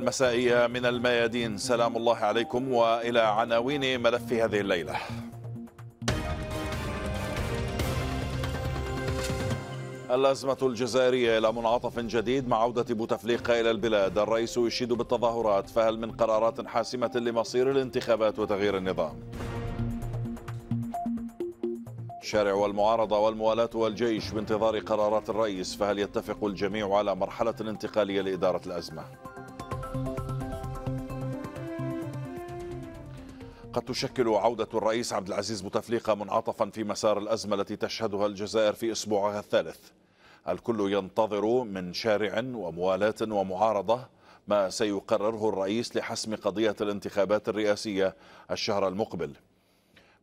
المسائية من الميادين سلام الله عليكم وإلى عناوين ملف هذه الليلة الأزمة الجزائرية إلى منعطف جديد مع عودة بوتفليقة إلى البلاد الرئيس يشيد بالتظاهرات فهل من قرارات حاسمة لمصير الانتخابات وتغيير النظام الشارع والمعارضة والموالاة والجيش بانتظار قرارات الرئيس فهل يتفق الجميع على مرحلة انتقالية لإدارة الأزمة؟ قد تشكل عودة الرئيس عبد العزيز بوتفليقة منعطفا في مسار الأزمة التي تشهدها الجزائر في أسبوعها الثالث الكل ينتظر من شارع وموالاة ومعارضة ما سيقرره الرئيس لحسم قضية الانتخابات الرئاسية الشهر المقبل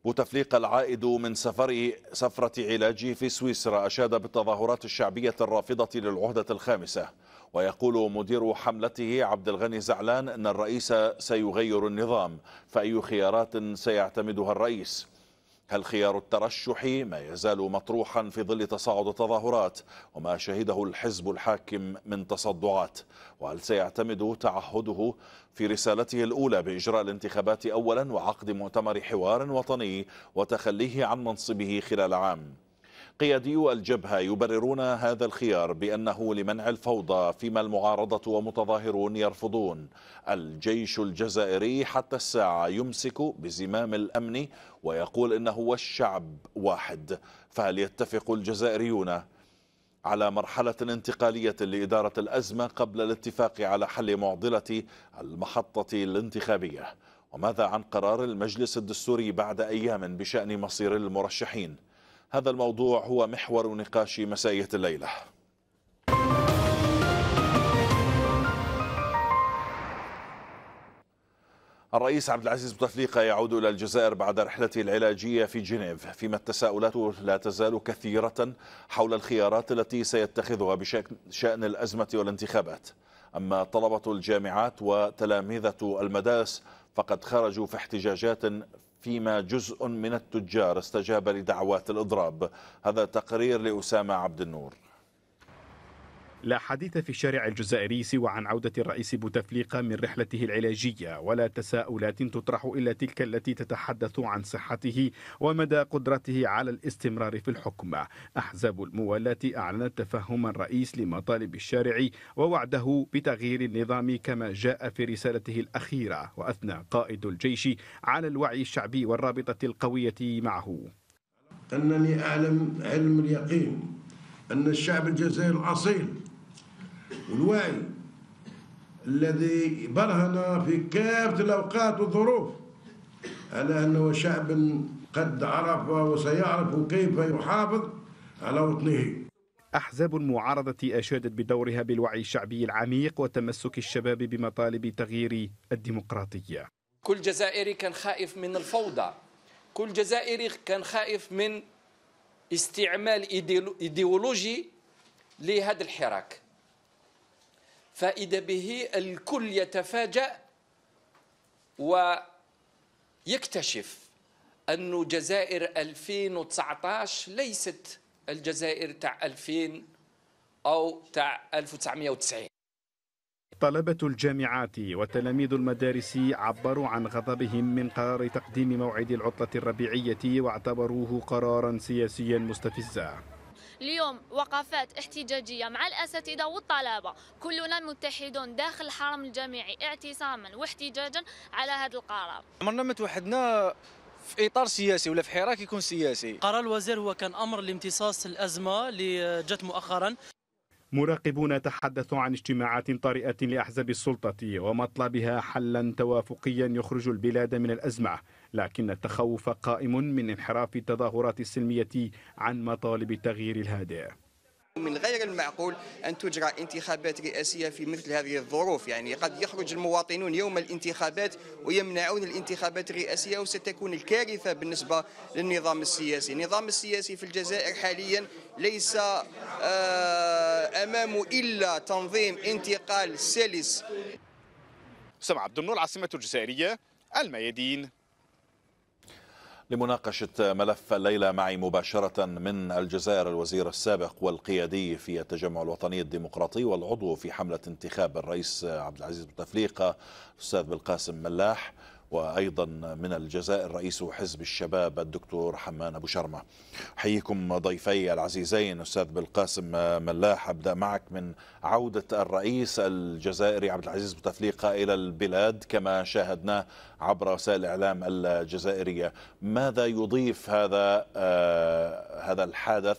بوتفليقة العائد من سفره سفرة علاجه في سويسرا أشاد بالتظاهرات الشعبية الرافضة للعهدة الخامسة ويقول مدير حملته عبد الغني زعلان أن الرئيس سيغير النظام فأي خيارات سيعتمدها الرئيس؟ هل خيار الترشح ما يزال مطروحا في ظل تصاعد التظاهرات وما شهده الحزب الحاكم من تصدعات وهل سيعتمد تعهده في رسالته الأولى بإجراء الانتخابات أولا وعقد مؤتمر حوار وطني وتخليه عن منصبه خلال عام قيادي الجبهة يبررون هذا الخيار بأنه لمنع الفوضى فيما المعارضة ومتظاهرون يرفضون الجيش الجزائري حتى الساعة يمسك بزمام الأمن ويقول إنه والشعب واحد فهل يتفق الجزائريون على مرحلة انتقالية لإدارة الأزمة قبل الاتفاق على حل معضلة المحطة الانتخابية وماذا عن قرار المجلس الدستوري بعد أيام بشأن مصير المرشحين؟ هذا الموضوع هو محور نقاش مسائية الليلة الرئيس عبد العزيز بوتفليقة يعود إلى الجزائر بعد رحلته العلاجية في جنيف فيما التساؤلات لا تزال كثيرة حول الخيارات التي سيتخذها بشأن الأزمة والانتخابات أما طلبة الجامعات وتلاميذة المدارس فقد خرجوا في احتجاجات فيما جزء من التجار استجاب لدعوات الإضراب هذا تقرير لأسامة عبد النور لا حديث في الشارع الجزائري سوى عن عودة الرئيس بوتفليقة من رحلته العلاجية ولا تساؤلات تطرح إلا تلك التي تتحدث عن صحته ومدى قدرته على الاستمرار في الحكم أحزاب الموالاة أعلنت تفهم الرئيس لمطالب الشارع ووعده بتغيير النظام كما جاء في رسالته الأخيرة وأثنى قائد الجيش على الوعي الشعبي والرابطة القوية معه أنني أعلم علم اليقين أن الشعب الجزائري الأصيل والواعي الذي برهن في كافة الأوقات والظروف على أنه شعب قد عرف وسيعرف كيف يحافظ على وطنه أحزاب المعارضة أشادت بدورها بالوعي الشعبي العميق وتمسك الشباب بمطالب تغيير الديمقراطية كل جزائري كان خائف من الفوضى كل جزائري كان خائف من استعمال ايديولوجي لهذا الحراك فإذا به الكل يتفاجأ ويكتشف أن جزائر 2019 ليست الجزائر تاع 2000 أو تاع 1990 طلبة الجامعات وتلاميذ المدارس عبروا عن غضبهم من قرار تقديم موعد العطلة الربيعية واعتبروه قرارا سياسيا مستفزا اليوم وقفات احتجاجية مع الأساتذة والطلبة كلنا متحدون داخل الحرم الجامعي اعتصاما واحتجاجا على هذا القرار عمرنا ما توحدنا في اطار سياسي ولا في حراك يكون سياسي قرار الوزير هو كان امر لامتصاص الازمه اللي جت مؤخرا مراقبون تحدثوا عن اجتماعات طارئة لأحزاب السلطة ومطلبها حلا توافقيا يخرج البلاد من الأزمة لكن التخوف قائم من انحراف التظاهرات السلمية عن مطالب التغيير الهادئ من غير المعقول أن تجرى انتخابات رئاسية في مثل هذه الظروف يعني قد يخرج المواطنون يوم الانتخابات ويمنعون الانتخابات الرئاسية وستكون الكارثة بالنسبة للنظام السياسي النظام السياسي في الجزائر حاليا ليس آه، امام إلا تنظيم انتقال سلس سمع عبد النور العاصمة الجزائرية الميادين لمناقشة ملف الليلة معي مباشرة من الجزائر الوزير السابق والقيادي في التجمع الوطني الديمقراطي والعضو في حملة انتخاب الرئيس عبد العزيز بوتفليقة الأستاذ بالقاسم ملاح وأيضا من الجزائر رئيس حزب الشباب الدكتور حمان أبو شرمة حيكم ضيفي العزيزين أستاذ بالقاسم ملاح أبدأ معك من عودة الرئيس الجزائري عبد العزيز بوتفليقة إلى البلاد كما شاهدناه عبر وسائل الإعلام الجزائرية ماذا يضيف هذا آه، هذا الحدث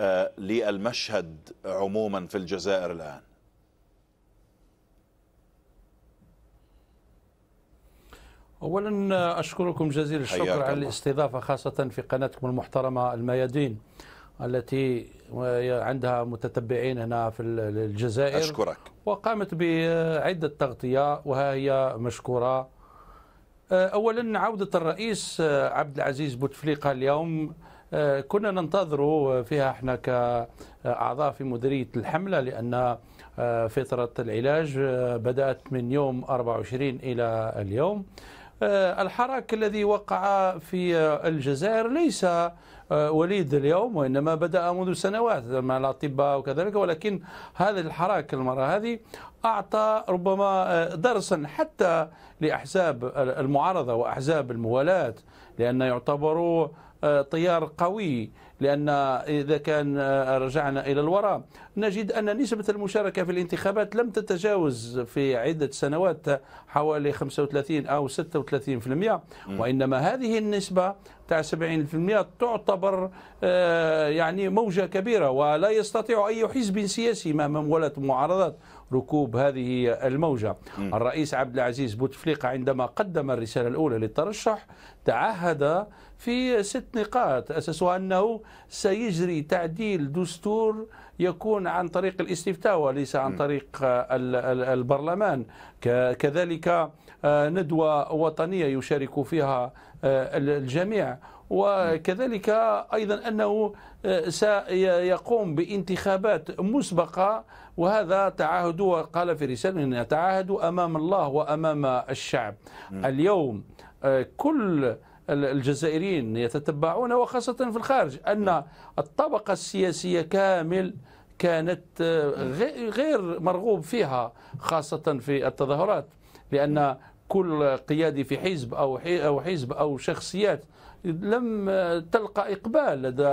آه، للمشهد عموما في الجزائر الآن اولا اشكركم جزيل الشكر على الاستضافه خاصه في قناتكم المحترمه الميادين التي عندها متتبعين هنا في الجزائر أشكرك وقامت بعدة تغطية وها هي مشكورة آه، أولا عودة الرئيس آه، عبد العزيز بوتفليقة اليوم آه، كنا ننتظر فيها احنا كأعضاء في مديرية الحملة لأن فترة العلاج بدأت من يوم 24 إلى اليوم آه، الحراك الذي وقع في آه، الجزائر ليس آه، وليد اليوم وإنما بدأ منذ سنوات مع الأطباء وكذلك ولكن هذا الحراك المرة هذه أعطى ربما درسا حتى لأحزاب المعارضة وأحزاب الموالاة لأن يعتبروا طيار قوي لأن إذا كان آه، رجعنا إلى الوراء نجد أن نسبة المشاركة في الانتخابات لم تتجاوز في عدة سنوات حوالي 35 أو 36% وإنما هذه النسبة تاع 70% تعتبر آه، يعني موجة كبيرة ولا يستطيع أي حزب سياسي مهما ولت معارضات ركوب هذه الموجة الرئيس عبد العزيز بوتفليقة عندما قدم الرسالة الأولى للترشح تعهد في ست نقاط أساسها أنه سيجري تعديل دستور يكون عن طريق الاستفتاء وليس عن طريق آه، البرلمان كذلك آه، ندوة وطنية يشارك فيها آه، الجميع وكذلك أيضا أنه سيقوم بانتخابات مسبقة وهذا تعهد وقال في رسالة تعهد أمام الله وأمام الشعب اليوم كل الجزائريين يتتبعون وخاصة في الخارج أن الطبقة السياسية كامل كانت آه، غير مرغوب فيها خاصة في التظاهرات لأن كل قيادي في حزب أو أو حزب أو شخصيات لم آه، تلقى إقبال لدى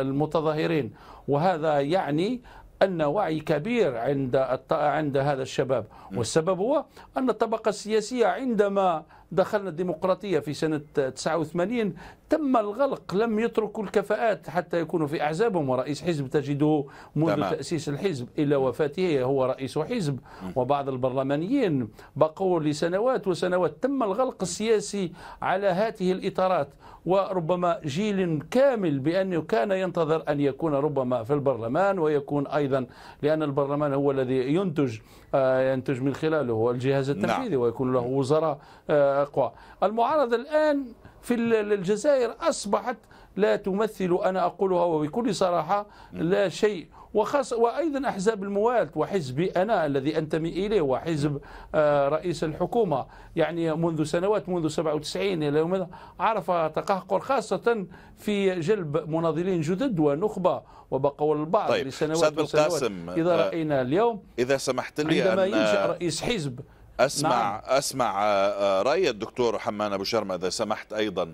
المتظاهرين وهذا يعني أن وعي كبير عند عند هذا الشباب والسبب هو أن الطبقة السياسية عندما دخلنا الديمقراطية في سنة 89 تم الغلق لم يتركوا الكفاءات حتى يكونوا في أحزابهم ورئيس حزب تجده منذ تمام. تأسيس الحزب إلى وفاته هو رئيس حزب وبعض البرلمانيين بقوا لسنوات وسنوات تم الغلق السياسي على هذه الإطارات وربما جيل كامل بأنه كان ينتظر أن يكون ربما في البرلمان ويكون أيضا لأن البرلمان هو الذي ينتج آه، ينتج من خلاله الجهاز التنفيذي نعم. ويكون له وزراء آه، أقوى المعارضة الآن في الجزائر أصبحت لا تمثل أنا أقولها وبكل صراحة لا شيء وخاصة وأيضا أحزاب الموالد وحزبي أنا الذي أنتمي إليه وحزب آه، رئيس الحكومة يعني منذ سنوات منذ 97 إلى يومنا عرف تقهقر خاصة في جلب مناضلين جدد ونخبة وبقوا البعض طيب. لسنوات وسنوات إذا آه، رأينا اليوم إذا سمحت لي عندما أن... آه، ينشأ رئيس حزب اسمع نعم. اسمع آه، آه، راي الدكتور حمان ابو شرمه اذا سمحت ايضا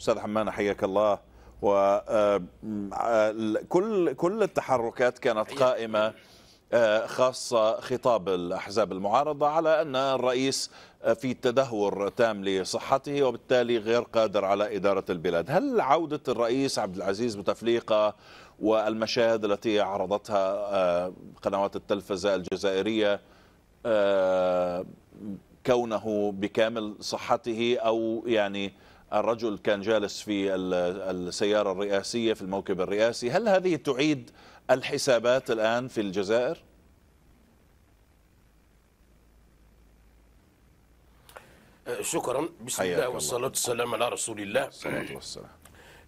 استاذ حمان حياك الله وكل آه، كل التحركات كانت قائمه خاصة خطاب الأحزاب المعارضة على أن الرئيس في تدهور تام لصحته وبالتالي غير قادر على إدارة البلاد هل عودة الرئيس عبد العزيز بوتفليقة والمشاهد التي عرضتها قنوات التلفزة الجزائرية كونه بكامل صحته أو يعني الرجل كان جالس في السيارة الرئاسية في الموكب الرئاسي هل هذه تعيد الحسابات الآن في الجزائر؟ أه، شكرا بسم الله والصلاة والسلام على رسول الله الصلاة والسلام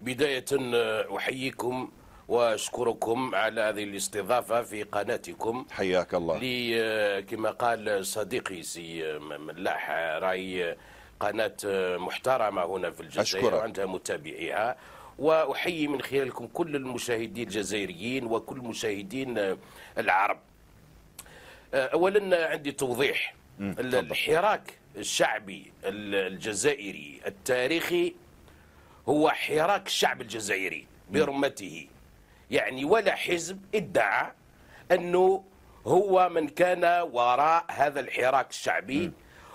بداية أه، أحييكم واشكركم على هذه الاستضافه في قناتكم حياك الله لي آه، كما قال صديقي سي آه، ملاح آه، راي قناه محترمه هنا في الجزائر أشكرك. عندها متابعيها واحيي من خلالكم كل المشاهدين الجزائريين وكل مشاهدين العرب اولا عندي توضيح الحراك الشعبي الجزائري التاريخي هو حراك الشعب الجزائري برمته يعني ولا حزب ادعى أنه هو من كان وراء هذا الحراك الشعبي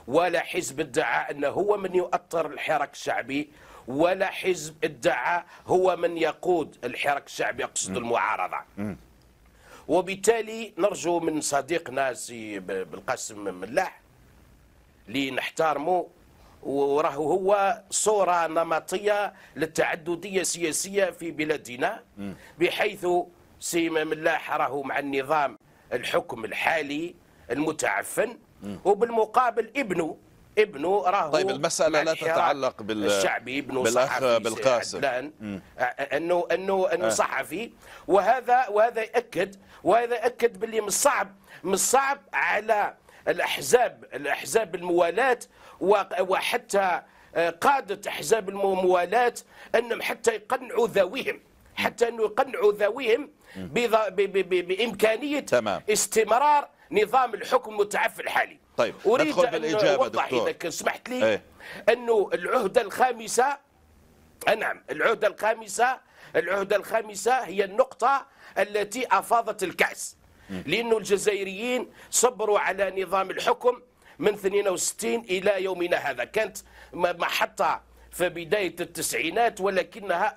ولا حزب ادعى أنه هو من يؤطر الحراك الشعبي ولا حزب ادعى هو من يقود الحراك الشعبي يقصد المعارضة وبالتالي نرجو من صديقنا سي بالقاسم ملاح لنحترمه وراه هو صورة نمطية للتعددية السياسية في بلادنا بحيث سيما ملاح راه مع النظام الحكم الحالي المتعفن وبالمقابل ابنه ابنه راه طيب المسألة لا تتعلق بال الشعبي ابنه بالأخ بالقاسم عدلان انه انه انه آه. صحفي وهذا وهذا يأكد وهذا يأكد باللي من الصعب من الصعب على الاحزاب الاحزاب الموالاة وحتى آه، قادة أحزاب الموالات أنهم حتى يقنعوا ذويهم حتى أنه يقنعوا ذويهم بإمكانية تمام. استمرار نظام الحكم المتعف الحالي طيب أريد ندخل بالإجابة أن أوضح إذا سمحت لي ايه؟ أنه العهدة الخامسة نعم العهدة الخامسة العهدة الخامسة هي النقطة التي أفاضت الكأس لأنه الجزائريين صبروا على نظام الحكم من 62 إلى يومنا هذا كانت محطة في بداية التسعينات ولكنها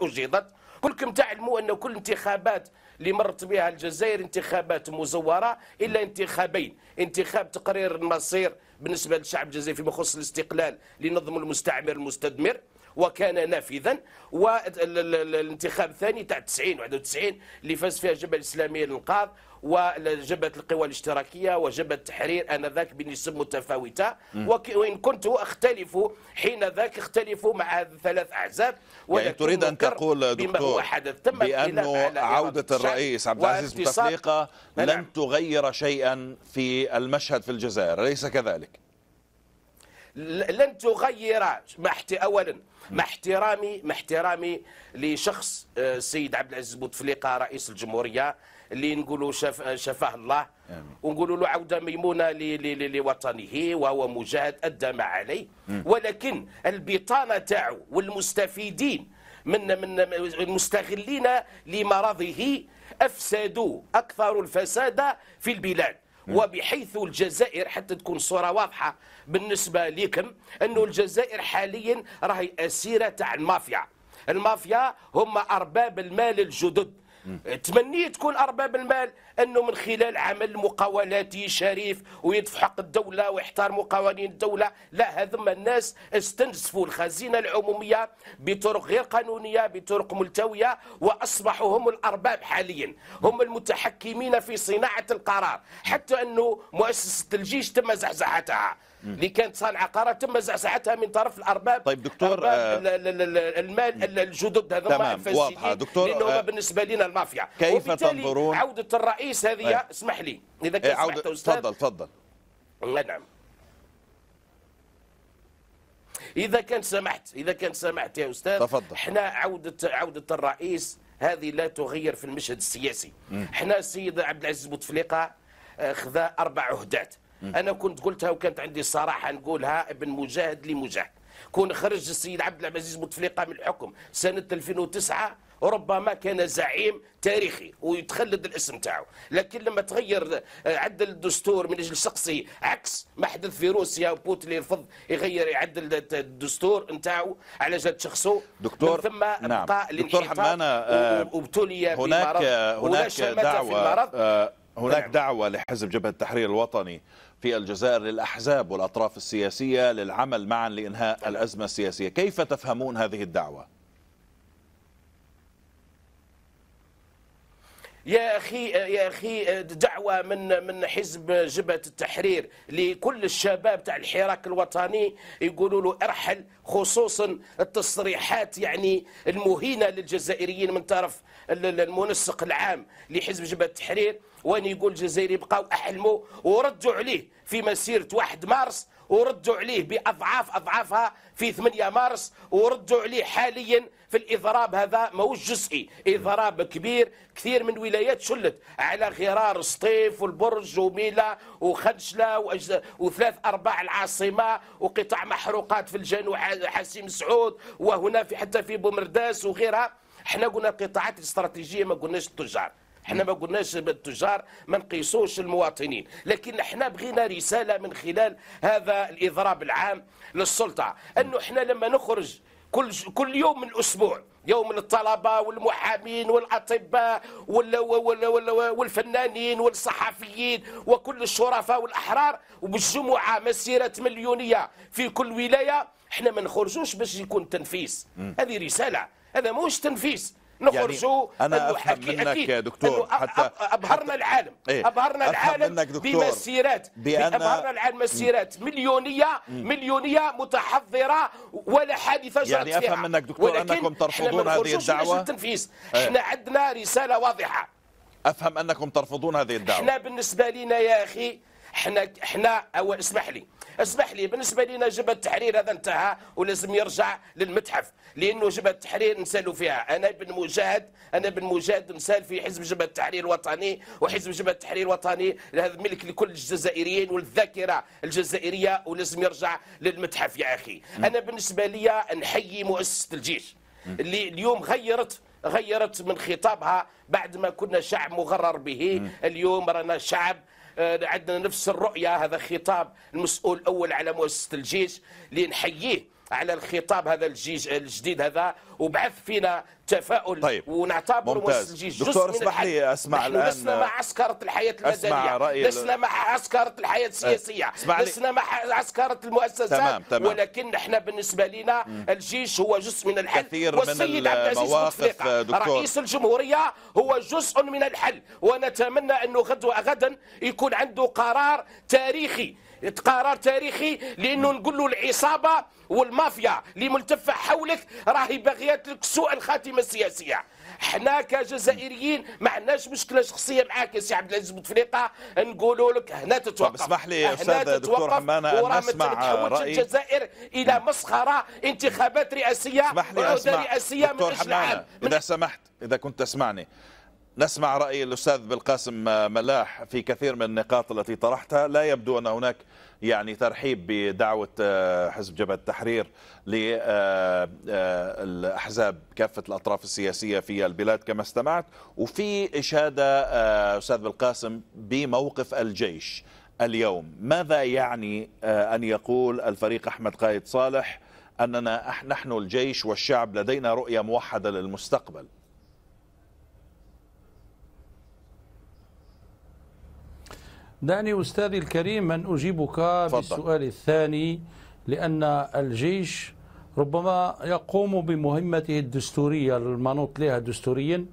أجهضت كلكم تعلموا أن كل انتخابات اللي مرت بها الجزائر انتخابات مزورة إلا انتخابين انتخاب تقرير المصير بالنسبة للشعب الجزائري فيما يخص الاستقلال لنظم المستعمر المستدمر وكان نافذا والانتخاب الثاني تاع 90 91 اللي فاز فيها الجبهه الاسلاميه للانقاذ وجبهه القوى الاشتراكيه وجبهه التحرير انذاك بنسب متفاوته وان كنت اختلف حينذاك اختلف مع الثلاث احزاب يعني تريد ان تقول دكتور بانه عوده الرئيس عبد العزيز بوتفليقه نعم. لن تغير شيئا في المشهد في الجزائر اليس كذلك؟ لن تغير مع اولا مع احترامي مع احترامي لشخص السيد آه، عبد العزيز بوتفليقه رئيس الجمهوريه اللي نقولوا شف... آه، شفاه الله ونقولوا له عوده ميمونه ل... ل... لوطنه وهو مجاهد ادى ما عليه ولكن البطانه تاعو والمستفيدين من من المستغلين لمرضه افسدوا اكثر الفساد في البلاد نعم. وبحيث الجزائر حتى تكون الصوره واضحه بالنسبه لكم انه الجزائر حاليا راهي اسيره تاع المافيا المافيا هم ارباب المال الجدد تمنيت تكون ارباب المال انه من خلال عمل مقاولاتي شريف ويدفع حق الدوله ويحترموا قوانين الدوله لا هذم الناس استنزفوا الخزينه العموميه بطرق غير قانونيه بطرق ملتويه واصبحوا هم الارباب حاليا هم المتحكمين في صناعه القرار حتى انه مؤسسه الجيش تم زحزحتها اللي كانت صانعه قرار تم زعزعتها من طرف الارباب طيب دكتور أرباب آه المال الجدد هذوما واضحه دكتور لانه آه بالنسبه لنا المافيا كيف تنظرون عوده الرئيس هذه آه اسمح لي اذا إيه، كان آه سمحت استاذ تفضل تفضل نعم اذا كان سمحت اذا كان سمحت يا استاذ تفضل احنا عوده عوده الرئيس هذه لا تغير في المشهد السياسي احنا السيد عبد العزيز بوتفليقه آه، خذا اربع عهدات انا كنت قلتها وكانت عندي صراحه نقولها ابن مجاهد لمجاهد كون خرج السيد عبد العزيز بوتفليقه من الحكم سنه 2009 ربما كان زعيم تاريخي ويتخلد الاسم تاعو لكن لما تغير آه، عدل الدستور من اجل شخصي عكس ما حدث في روسيا وبوتين يرفض يغير يعدل الدستور نتاعو على جد شخصه دكتور من ثم نعم. بقى دكتور حمانه آه، وابتلي هناك آه، هناك دعوه هناك نعم. دعوه لحزب جبهه التحرير الوطني في الجزائر للأحزاب والأطراف السياسية للعمل معا لإنهاء الأزمة السياسية كيف تفهمون هذه الدعوة؟ يا اخي يا اخي دعوه من من حزب جبهه التحرير لكل الشباب تاع الحراك الوطني يقولوا له ارحل خصوصا التصريحات يعني المهينه للجزائريين من طرف المنسق العام لحزب جبهه التحرير وين يقول الجزائري بقاو احلموا وردوا عليه في مسيره 1 مارس وردوا عليه باضعاف اضعافها في 8 مارس وردوا عليه حاليا في الاضراب هذا ماهوش جزئي اضراب كبير كثير من ولايات شلت على غرار سطيف والبرج وميلا وخنشله وأجز... وثلاث ارباع العاصمه وقطع محروقات في الجنوب حسيم سعود وهنا في حتى في بومرداس وغيرها احنا قلنا القطاعات الاستراتيجيه ما قلناش التجار احنا ما قلناش التجار ما نقيسوش المواطنين لكن احنا بغينا رساله من خلال هذا الاضراب العام للسلطه انه احنا لما نخرج كل كل يوم من الاسبوع يوم للطلبه والمحامين والاطباء والفنانين والصحفيين وكل الشرفاء والاحرار وبالجمعه مسيره مليونيه في كل ولايه احنا ما نخرجوش باش يكون تنفيس هذه رساله هذا موش تنفيس نخرجوا يعني انا افهم منك أكيد يا دكتور حتى ابهرنا العالم إيه؟ ابهرنا العالم بمسيرات بأن... ابهرنا العالم مسيرات مليونيه مليونيه متحضره ولا حادثه جرت يعني افهم منك دكتور انكم ترفضون هذه الدعوه التنفيذ إيه؟ احنا عندنا رساله واضحه افهم انكم ترفضون هذه الدعوه احنا بالنسبه لنا يا اخي احنا احنا اسمح لي اسمح لي بالنسبه لنا جبهه التحرير هذا انتهى ولازم يرجع للمتحف لانه جبهه التحرير نسالوا فيها انا بن مجاهد انا بن مجاهد نسال في حزب جبهه التحرير الوطني وحزب جبهه التحرير الوطني هذا ملك لكل الجزائريين والذاكره الجزائريه ولازم يرجع للمتحف يا اخي انا بالنسبه لي نحيي مؤسسه الجيش اللي اليوم غيرت غيرت من خطابها بعد ما كنا شعب مغرر به اليوم رانا شعب آه، عندنا نفس الرؤية هذا خطاب المسؤول الأول على مؤسسة الجيش لنحييه على الخطاب هذا الجديد هذا وبعث فينا تفاؤل طيب. ونعتبر مسجيج دكتور اسمح لي اسمع الان لسنا مع عسكرة الحياه المدنيه لسنا مع عسكرة الحياه السياسيه لسنا مع عسكرة المؤسسات تمام. تمام. ولكن احنا بالنسبه لنا الجيش هو جزء من الحل كثير والسيد من عبد العزيز رئيس الجمهوريه هو جزء من الحل ونتمنى انه غدوه غدا يكون عنده قرار تاريخي قرار تاريخي لانه نقول له العصابه والمافيا اللي ملتفه حولك راهي باغيات لك سوء الخاتمه السياسيه حنا كجزائريين ما عندناش مشكله شخصيه معاك يا سي عبد العزيز بوتفليقه نقولوا لك هنا تتوقف اسمح لي استاذ دكتور حمانه ان نسمع راي الجزائر الى نعم. مسخره انتخابات رئاسيه اسمح لي اسمع رئاسيه دكتور من حمانه اذا سمحت اذا كنت تسمعني نسمع رأي الأستاذ بالقاسم ملاح في كثير من النقاط التي طرحتها لا يبدو أن هناك يعني ترحيب بدعوة آه، حزب جبهة التحرير للأحزاب آه، آه، كافة الأطراف السياسية في البلاد كما استمعت وفي إشادة أستاذ بالقاسم بموقف الجيش اليوم ماذا يعني أن يقول الفريق أحمد قائد صالح أننا نحن الجيش والشعب لدينا رؤية موحدة للمستقبل دعني أستاذي الكريم أن أجيبك فضل. بالسؤال الثاني لأن الجيش ربما يقوم بمهمته الدستورية المنوط لها دستوريا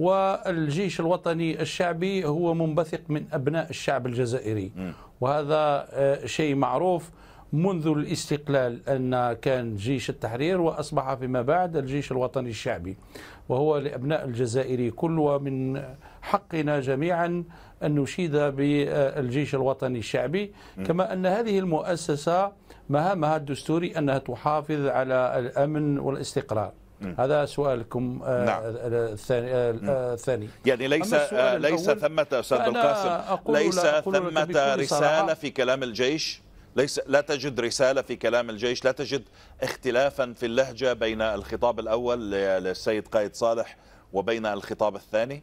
والجيش الوطني الشعبي هو منبثق من أبناء الشعب الجزائري وهذا آه، شيء معروف منذ الاستقلال أن كان جيش التحرير وأصبح فيما بعد الجيش الوطني الشعبي وهو لأبناء الجزائري كل ومن حقنا جميعا أن نشيد بالجيش الوطني الشعبي كما أن هذه المؤسسة مهامها الدستوري أنها تحافظ على الأمن والاستقرار هذا سؤالكم آه، نعم. آه، الثاني آه، الثاني يعني ليس ليس ثمة استاذ القاسم ليس ثمة رسالة في كلام الجيش ليس لا تجد رسالة في كلام الجيش لا تجد اختلافا في اللهجة بين الخطاب الأول للسيد قائد صالح وبين الخطاب الثاني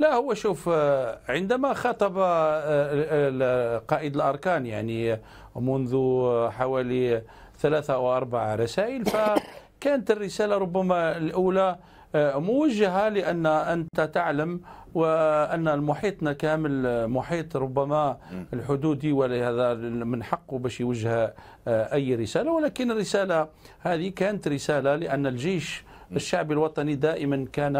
لا هو شوف آه، عندما خاطب آه، قائد الأركان يعني منذ حوالي ثلاثة أو أربع رسائل فكانت الرسالة ربما الأولى آه، موجهة لأن أنت تعلم وأن محيطنا كامل محيط ربما الحدودي ولهذا من حقه باش يوجه أي رسالة ولكن الرسالة هذه كانت رسالة لأن الجيش الشعب الوطني دائما كان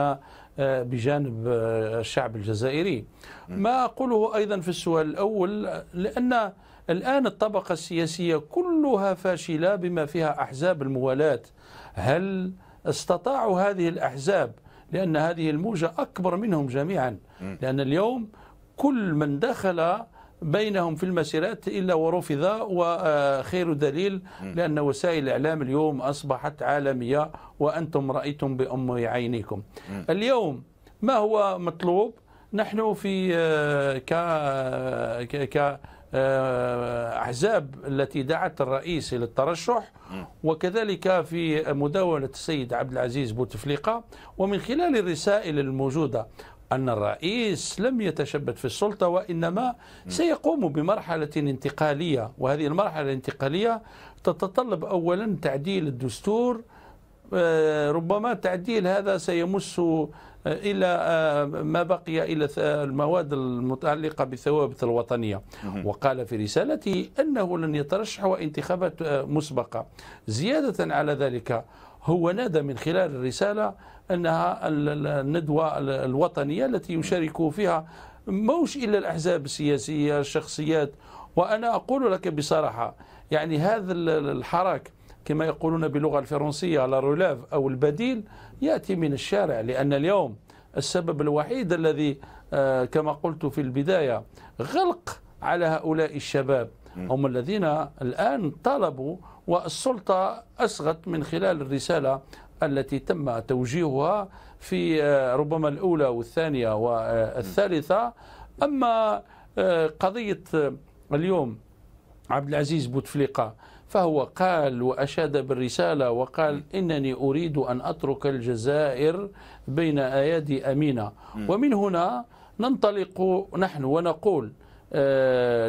آه، بجانب آه، الشعب الجزائري ما أقوله أيضا في السؤال الأول لأن الآن الطبقة السياسية كلها فاشلة بما فيها أحزاب الموالاة هل استطاعوا هذه الأحزاب لأن هذه الموجة أكبر منهم جميعا لأن اليوم كل من دخل بينهم في المسيرات إلا ورفض وخير دليل لأن وسائل الإعلام اليوم أصبحت عالمية وأنتم رأيتم بأم عينيكم اليوم ما هو مطلوب نحن في آه، ك ك آه، أحزاب التي دعت الرئيس إلى الترشح وكذلك في مداولة السيد عبد العزيز بوتفليقة ومن خلال الرسائل الموجودة أن الرئيس لم يتشبث في السلطة وإنما سيقوم بمرحلة انتقالية وهذه المرحلة الانتقالية تتطلب أولا تعديل الدستور آه، ربما تعديل هذا سيمس آه، إلى آه، ما بقي إلى المواد المتعلقة بالثوابت الوطنية وقال في رسالته أنه لن يترشح وانتخابات مسبقة زيادة على ذلك هو نادى من خلال الرسالة أنها الندوة الوطنية التي يشارك فيها موش إلا الأحزاب السياسية الشخصيات وأنا أقول لك بصراحة يعني هذا الحراك كما يقولون باللغة الفرنسية لا رولاف أو البديل يأتي من الشارع لأن اليوم السبب الوحيد الذي آه، كما قلت في البداية غلق على هؤلاء الشباب هم الذين الآن طلبوا والسلطة أصغت من خلال الرسالة التي تم توجيهها في آه، ربما الأولى والثانية والثالثة أما آه، قضية آه، اليوم عبد العزيز بوتفليقة فهو قال وأشاد بالرسالة وقال إنني أريد أن أترك الجزائر بين أيادي أمينة ومن هنا ننطلق نحن ونقول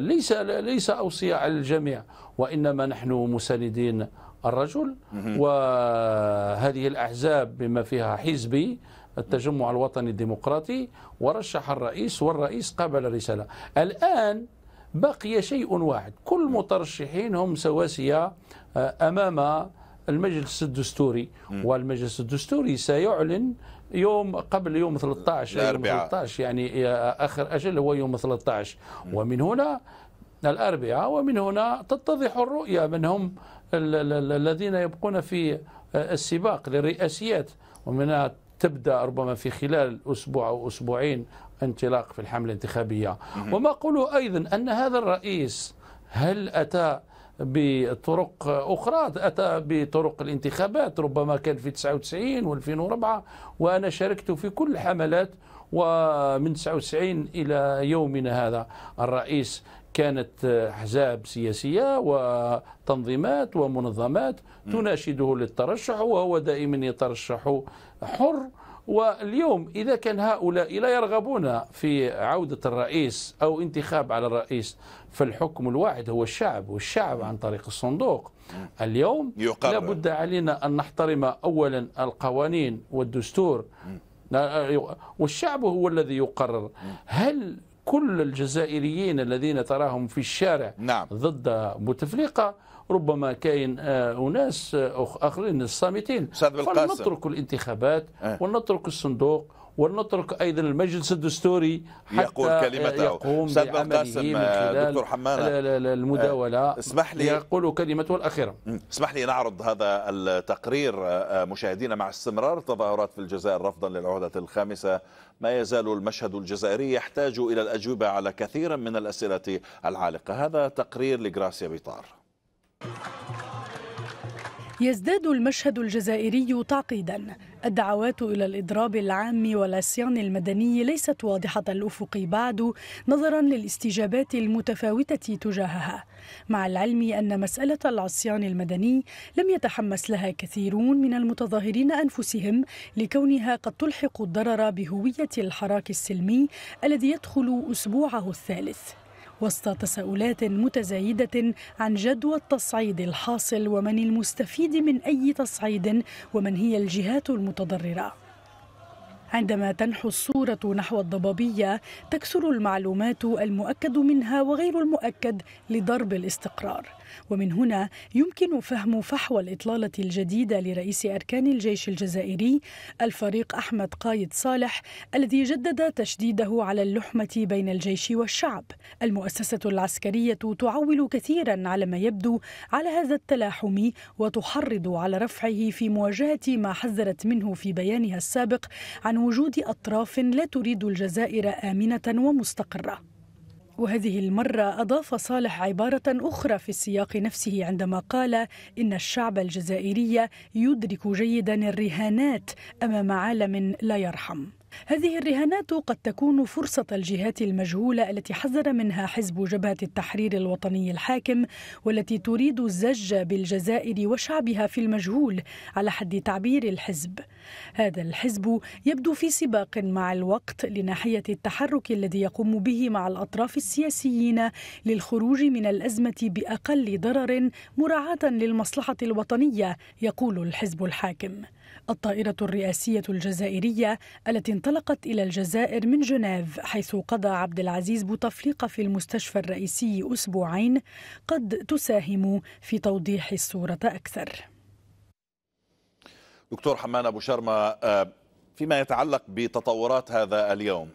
ليس ليس أوصية على الجميع وإنما نحن مساندين الرجل وهذه الأحزاب بما فيها حزبي التجمع الوطني الديمقراطي ورشح الرئيس والرئيس قبل الرسالة الآن بقي شيء واحد كل مترشحين هم سواسية آه، أمام المجلس الدستوري والمجلس الدستوري سيعلن يوم قبل يوم 13 يوم 13 يعني آه، آخر أجل هو يوم 13 ومن هنا الأربعاء ومن هنا تتضح الرؤية من هم الذين يبقون في آه، السباق للرئاسيات ومنها تبدا ربما في خلال اسبوع او اسبوعين انطلاق في الحمله الانتخابيه وما قولوا ايضا ان هذا الرئيس هل اتى بطرق أخرى أتى بطرق الانتخابات ربما كان في 99 و2004 وأنا شاركت في كل الحملات ومن 99 إلى يومنا هذا الرئيس كانت احزاب سياسيه وتنظيمات ومنظمات تناشده للترشح وهو دائما يترشح حر واليوم إذا كان هؤلاء لا يرغبون في عودة الرئيس أو انتخاب على الرئيس فالحكم الواحد هو الشعب والشعب عن طريق الصندوق اليوم لا لابد علينا أن نحترم أولا القوانين والدستور والشعب هو الذي يقرر هل كل الجزائريين الذين تراهم في الشارع نعم. ضد بوتفليقة ربما كاين آه، أناس آه، آخرين الصامتين فلنترك الانتخابات آه. ونترك الصندوق ونترك ايضا المجلس الدستوري حتى يقول كلمته يقوم بعمله من آه، خلال دكتور حمانه المداوله آه، اسمح لي يقول كلمته الاخيره اسمح لي نعرض هذا التقرير آه، مشاهدينا مع استمرار التظاهرات في الجزائر رفضا للعهده الخامسه ما يزال المشهد الجزائري يحتاج الى الاجوبه على كثير من الاسئله العالقه هذا تقرير لجراسيا بيطار يزداد المشهد الجزائري تعقيدا الدعوات إلى الإضراب العام والعصيان المدني ليست واضحة الأفق بعد نظرا للاستجابات المتفاوتة تجاهها مع العلم أن مسألة العصيان المدني لم يتحمس لها كثيرون من المتظاهرين أنفسهم لكونها قد تلحق الضرر بهوية الحراك السلمي الذي يدخل أسبوعه الثالث وسط تساؤلات متزايدة عن جدوى التصعيد الحاصل ومن المستفيد من أي تصعيد ومن هي الجهات المتضررة عندما تنحو الصورة نحو الضبابية تكسر المعلومات المؤكد منها وغير المؤكد لضرب الاستقرار ومن هنا يمكن فهم فحوى الإطلالة الجديدة لرئيس أركان الجيش الجزائري الفريق أحمد قايد صالح الذي جدد تشديده على اللحمة بين الجيش والشعب المؤسسة العسكرية تعول كثيرا على ما يبدو على هذا التلاحم وتحرض على رفعه في مواجهة ما حذرت منه في بيانها السابق عن وجود أطراف لا تريد الجزائر آمنة ومستقرة وهذه المرة أضاف صالح عبارة أخرى في السياق نفسه عندما قال إن الشعب الجزائري يدرك جيدا الرهانات أمام عالم لا يرحم هذه الرهانات قد تكون فرصة الجهات المجهولة التي حذر منها حزب جبهة التحرير الوطني الحاكم والتي تريد الزج بالجزائر وشعبها في المجهول على حد تعبير الحزب. هذا الحزب يبدو في سباق مع الوقت لناحية التحرك الذي يقوم به مع الأطراف السياسيين للخروج من الأزمة بأقل ضرر مراعاة للمصلحة الوطنية يقول الحزب الحاكم. الطائرة الرئاسية الجزائرية التي انطلقت إلى الجزائر من جنيف حيث قضى عبد العزيز بوتفليقة في المستشفى الرئيسي أسبوعين قد تساهم في توضيح الصورة أكثر دكتور حمان أبو شرمة آه، فيما يتعلق بتطورات هذا اليوم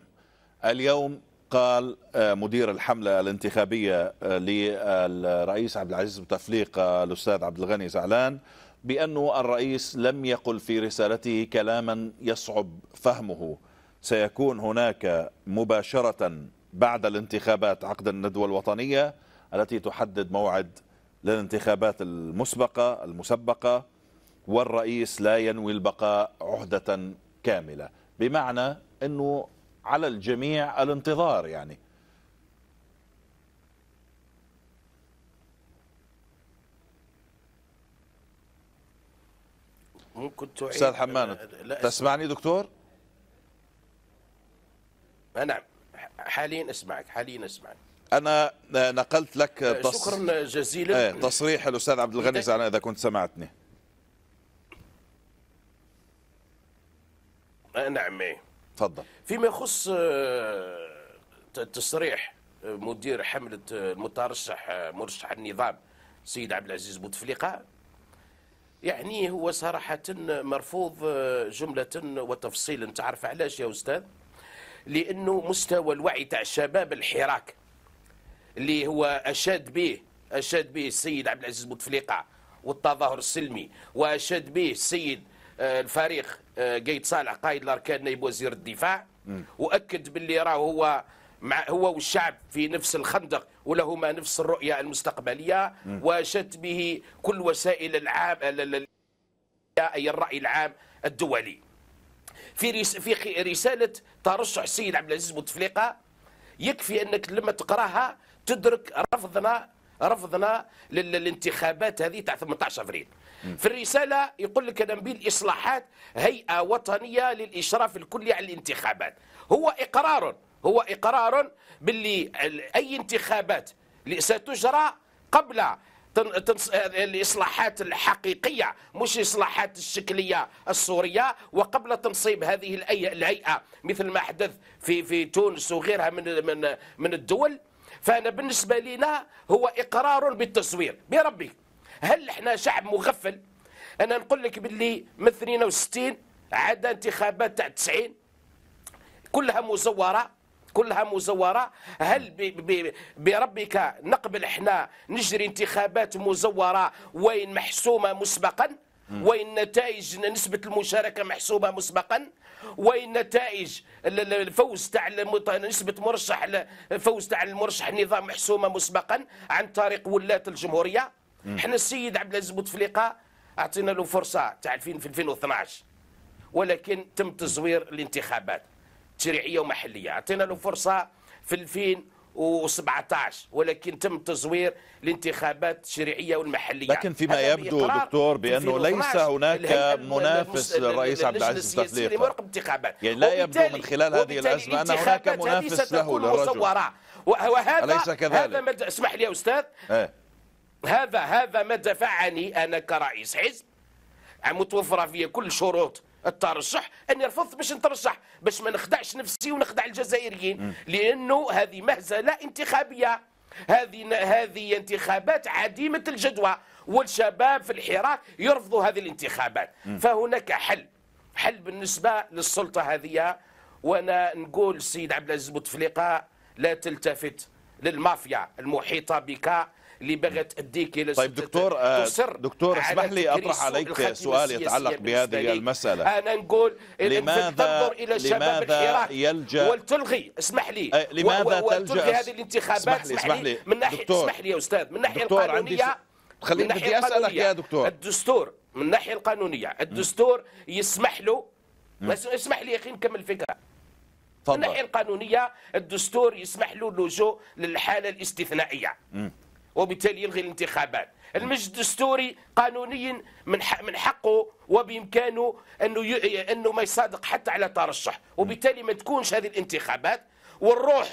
اليوم قال آه، مدير الحملة الانتخابية آه، للرئيس عبد العزيز بوتفليقة الأستاذ عبد الغني زعلان بأن الرئيس لم يقل في رسالته كلاما يصعب فهمه سيكون هناك مباشرة بعد الانتخابات عقد الندوة الوطنية التي تحدد موعد للانتخابات المسبقة المسبقة والرئيس لا ينوي البقاء عهدة كاملة بمعنى أنه على الجميع الانتظار يعني ممكن تعيد استاذ حمان تسمعني دكتور؟ نعم حاليا اسمعك حاليا اسمعك انا نقلت لك آه، تص... شكرا جزيلا إيه، تصريح الاستاذ عبد الغني زعلان اذا كنت سمعتني آه، نعم إيه. تفضل فيما يخص آه، تصريح مدير حمله المترشح مرشح النظام سيد عبد العزيز بوتفليقه يعني هو صراحة مرفوض آه، جملة وتفصيلا تعرف علاش يا أستاذ لأنه مستوى الوعي تاع الشباب الحراك اللي هو أشاد به أشاد به السيد عبد العزيز بوتفليقة والتظاهر السلمي وأشاد به السيد آه، الفريق آه، قيد صالح قائد الأركان نائب وزير الدفاع وأكد باللي راه هو مع هو والشعب في نفس الخندق ولهما نفس الرؤية المستقبلية وشت به كل وسائل العام أي الرأي العام الدولي في في رسالة ترشح السيد عبد العزيز بوتفليقة يكفي أنك لما تقراها تدرك رفضنا رفضنا للانتخابات هذه تاع 18 افريل في الرساله يقول لك انا نبيل اصلاحات هيئه وطنيه للاشراف الكلي على الانتخابات هو اقرار هو إقرار باللي أي انتخابات ستجرى قبل الاصلاحات الحقيقيه مش الاصلاحات الشكليه السوريه وقبل تنصيب هذه الهيئه مثل ما حدث في في تونس وغيرها من من من الدول فانا بالنسبه لنا هو اقرار بالتصوير بربي هل احنا شعب مغفل انا نقول لك باللي من 62 عدا انتخابات تاع 90 كلها مزوره كلها مزوره هل بربك نقبل احنا نجري انتخابات مزوره وين محسومه مسبقا وين نتائج نسبه المشاركه محسوبه مسبقا وين نتائج الفوز تاع نسبه مرشح الفوز تاع المرشح النظام محسومه مسبقا عن طريق ولاه الجمهوريه احنا السيد عبد العزيز بوتفليقه اعطينا له فرصه تاع 2012 ولكن تم تزوير الانتخابات تشريعيه ومحليه اعطينا له فرصه في 2017 ولكن تم تزوير الانتخابات التشريعيه والمحليه لكن فيما يبدو دكتور بانه ليس هناك منافس للرئيس عبد العزيز بوتفليقه يعني لا يبدو من خلال هذه الازمه ان هناك منافس له للرجل وهذا أليس كذلك؟ هذا مد... اسمح لي يا استاذ إيه؟ هذا هذا ما دفعني انا كرئيس حزب متوفره في كل شروط الترشح اني رفضت باش نترشح باش ما نخدعش نفسي ونخدع الجزائريين لانه هذه مهزله انتخابيه هذه هذه انتخابات عديمه الجدوى والشباب في الحراك يرفضوا هذه الانتخابات م. فهناك حل حل بالنسبه للسلطه هذه وانا نقول السيد عبد العزيز بوتفليقه لا تلتفت للمافيا المحيطه بك اللي بغت تديك الى طيب دكتور آه، تصر دكتور اسمح لي اطرح عليك سؤال يتعلق بهذه المساله انا نقول لماذا تنظر الى شباب يلجا ولتلغي اسمح لي لماذا تلجا هذه الانتخابات اسمح لي, اسمح لي من ناحيه اسمح لي يا استاذ من ناحيه القانونيه خليني بدي اسالك يا دكتور الدستور من الناحيه القانونيه الدستور يسمح له بس اسمح لي يا اخي نكمل الفكره من الناحيه القانونيه الدستور يسمح له اللجوء للحاله الاستثنائيه م. وبالتالي يلغي الانتخابات المجلس الدستوري قانونيا من من حقه وبامكانه انه انه ما يصادق حتى على ترشح وبالتالي ما تكونش هذه الانتخابات والروح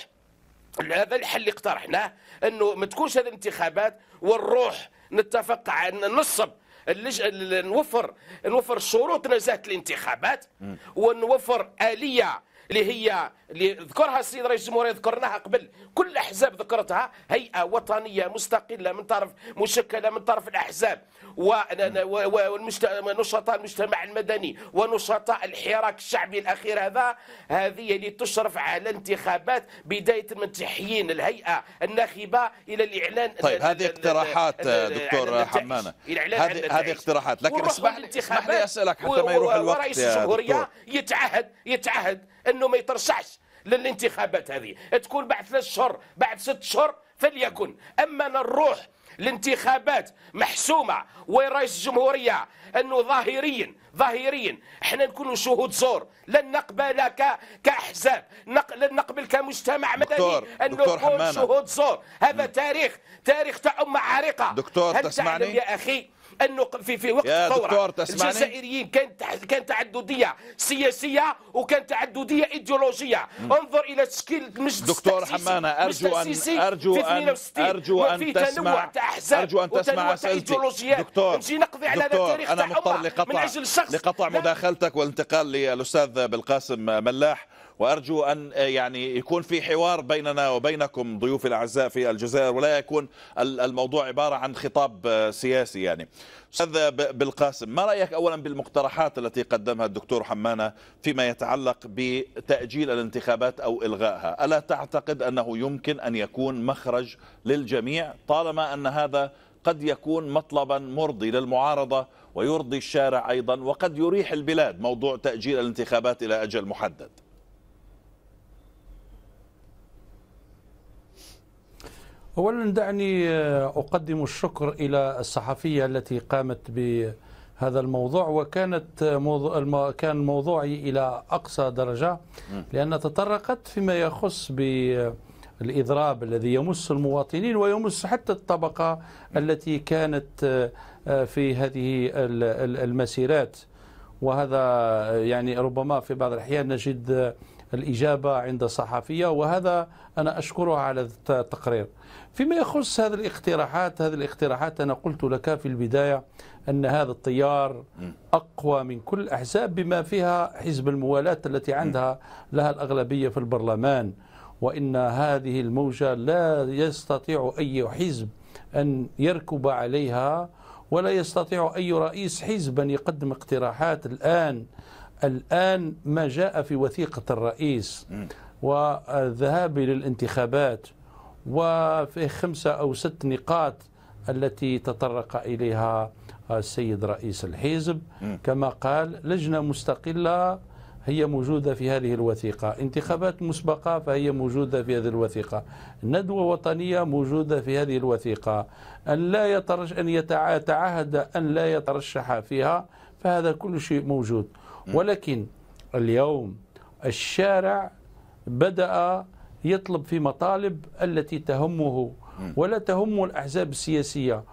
هذا الحل اللي اقترحناه انه ما تكونش هذه الانتخابات والروح نتفق على نصب نوفر نوفر شروط نزاهه الانتخابات ونوفر اليه اللي هي اللي ذكرها السيد رئيس الجمهوريه ذكرناها قبل كل الاحزاب ذكرتها هيئه وطنيه مستقله من طرف مشكله من طرف الاحزاب ونشطاء المجتمع المدني ونشطاء الحراك الشعبي الاخير هذا هذه اللي تشرف على انتخابات بدايه من تحيين الهيئه الناخبه الى الاعلان طيب هذه اقتراحات دكتور حمانه هذه هذه اقتراحات لكن اسمح لي اسالك حتى ما يروح الوقت رئيس الجمهوريه يتعهد يتعهد انه ما يترشحش للانتخابات هذه تكون بعد ثلاث شهور بعد ست شهور فليكن اما نروح الانتخابات محسومه ورئيس الجمهوريه انه ظاهريا ظاهريا احنا نكونوا شهود زور لن نقبل كاحزاب نق... لن نقبل كمجتمع مدني ان نكون شهود زور هذا تاريخ تاريخ تاع امه عريقه دكتور هل تسمعني؟ تعلم يا اخي انه في في وقت الثوره الجزائريين كانت كانت تعدديه سياسيه وكان تعدديه ايديولوجيه انظر الى تشكيل المجلس دكتور حمانه ارجو ان ارجو ان ارجو ان تسمع ارجو ان تسمع اسئلتي دكتور نجي نقضي على تاريخ انا مضطر لقطع من اجل شخص لقطع مداخلتك والانتقال للاستاذ بالقاسم ملاح وارجو ان آه، يعني يكون في حوار بيننا وبينكم ضيوف الاعزاء في الجزائر ولا يكون الموضوع عباره عن خطاب آه، سياسي يعني استاذ بالقاسم ما رايك اولا بالمقترحات التي قدمها الدكتور حمانه فيما يتعلق بتاجيل الانتخابات او الغائها الا تعتقد انه يمكن ان يكون مخرج للجميع طالما ان هذا قد يكون مطلبا مرضي للمعارضه ويرضي الشارع ايضا وقد يريح البلاد موضوع تاجيل الانتخابات الى اجل محدد اولا دعني آه، اقدم الشكر الى الصحفيه التي قامت بهذا الموضوع وكانت آه، موضوع كان موضوعي الى اقصى درجه لان تطرقت فيما يخص بالاضراب الذي يمس المواطنين ويمس حتى الطبقه التي كانت آه، في هذه المسيرات وهذا يعني ربما في بعض الاحيان نجد الاجابه عند صحفيه وهذا انا اشكرها على التقرير فيما يخص هذه الاقتراحات هذه الاقتراحات أنا قلت لك في البداية أن هذا التيار أقوى من كل الأحزاب بما فيها حزب الموالاة التي عندها لها الأغلبية في البرلمان وإن هذه الموجة لا يستطيع أي حزب أن يركب عليها ولا يستطيع أي رئيس حزب أن يقدم اقتراحات الآن الآن ما جاء في وثيقة الرئيس الى للانتخابات وفي خمسة أو ست نقاط التي تطرق إليها آه، السيد رئيس الحزب كما قال لجنة مستقلة هي موجودة في هذه الوثيقة انتخابات مسبقة فهي موجودة في هذه الوثيقة ندوة وطنية موجودة في هذه الوثيقة أن لا يترش أن يتعهد أن لا يترشح فيها فهذا كل شيء موجود ولكن اليوم الشارع بدأ يطلب في مطالب التي تهمه ولا تهم الأحزاب السياسية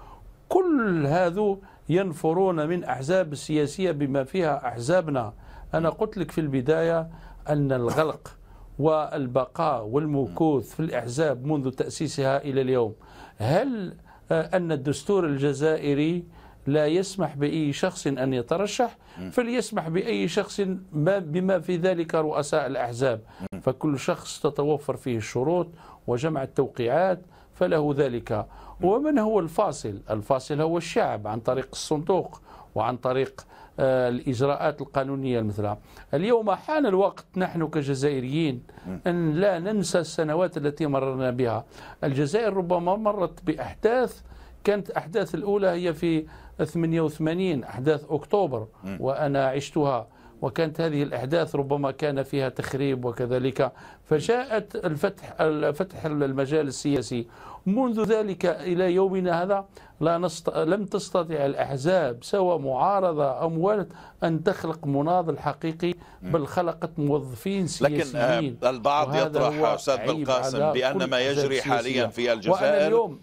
كل هذو ينفرون من أحزاب السياسية بما فيها أحزابنا أنا قلت لك في البداية أن الغلق والبقاء والمكوث في الأحزاب منذ تأسيسها إلى اليوم هل آه، أن الدستور الجزائري لا يسمح بأي شخص أن يترشح فليسمح بأي شخص بما في ذلك رؤساء الأحزاب فكل شخص تتوفر فيه الشروط وجمع التوقيعات فله ذلك ومن هو الفاصل الفاصل هو الشعب عن طريق الصندوق وعن طريق آه، الإجراءات القانونية المثلى اليوم حان الوقت نحن كجزائريين أن لا ننسى السنوات التي مررنا بها الجزائر ربما مرت بأحداث كانت أحداث الأولى هي في 88 أحداث أكتوبر وأنا عشتها وكانت هذه الأحداث ربما كان فيها تخريب وكذلك فجاءت الفتح فتح المجال السياسي منذ ذلك إلى يومنا هذا لا نست... لم تستطع الأحزاب سواء معارضة أو موالد أن تخلق مناضل حقيقي بل خلقت موظفين آه، سياسيين لكن البعض يطرح أستاذ بالقاسم بأن ما يجري حاليا في الجزائر وأنا اليوم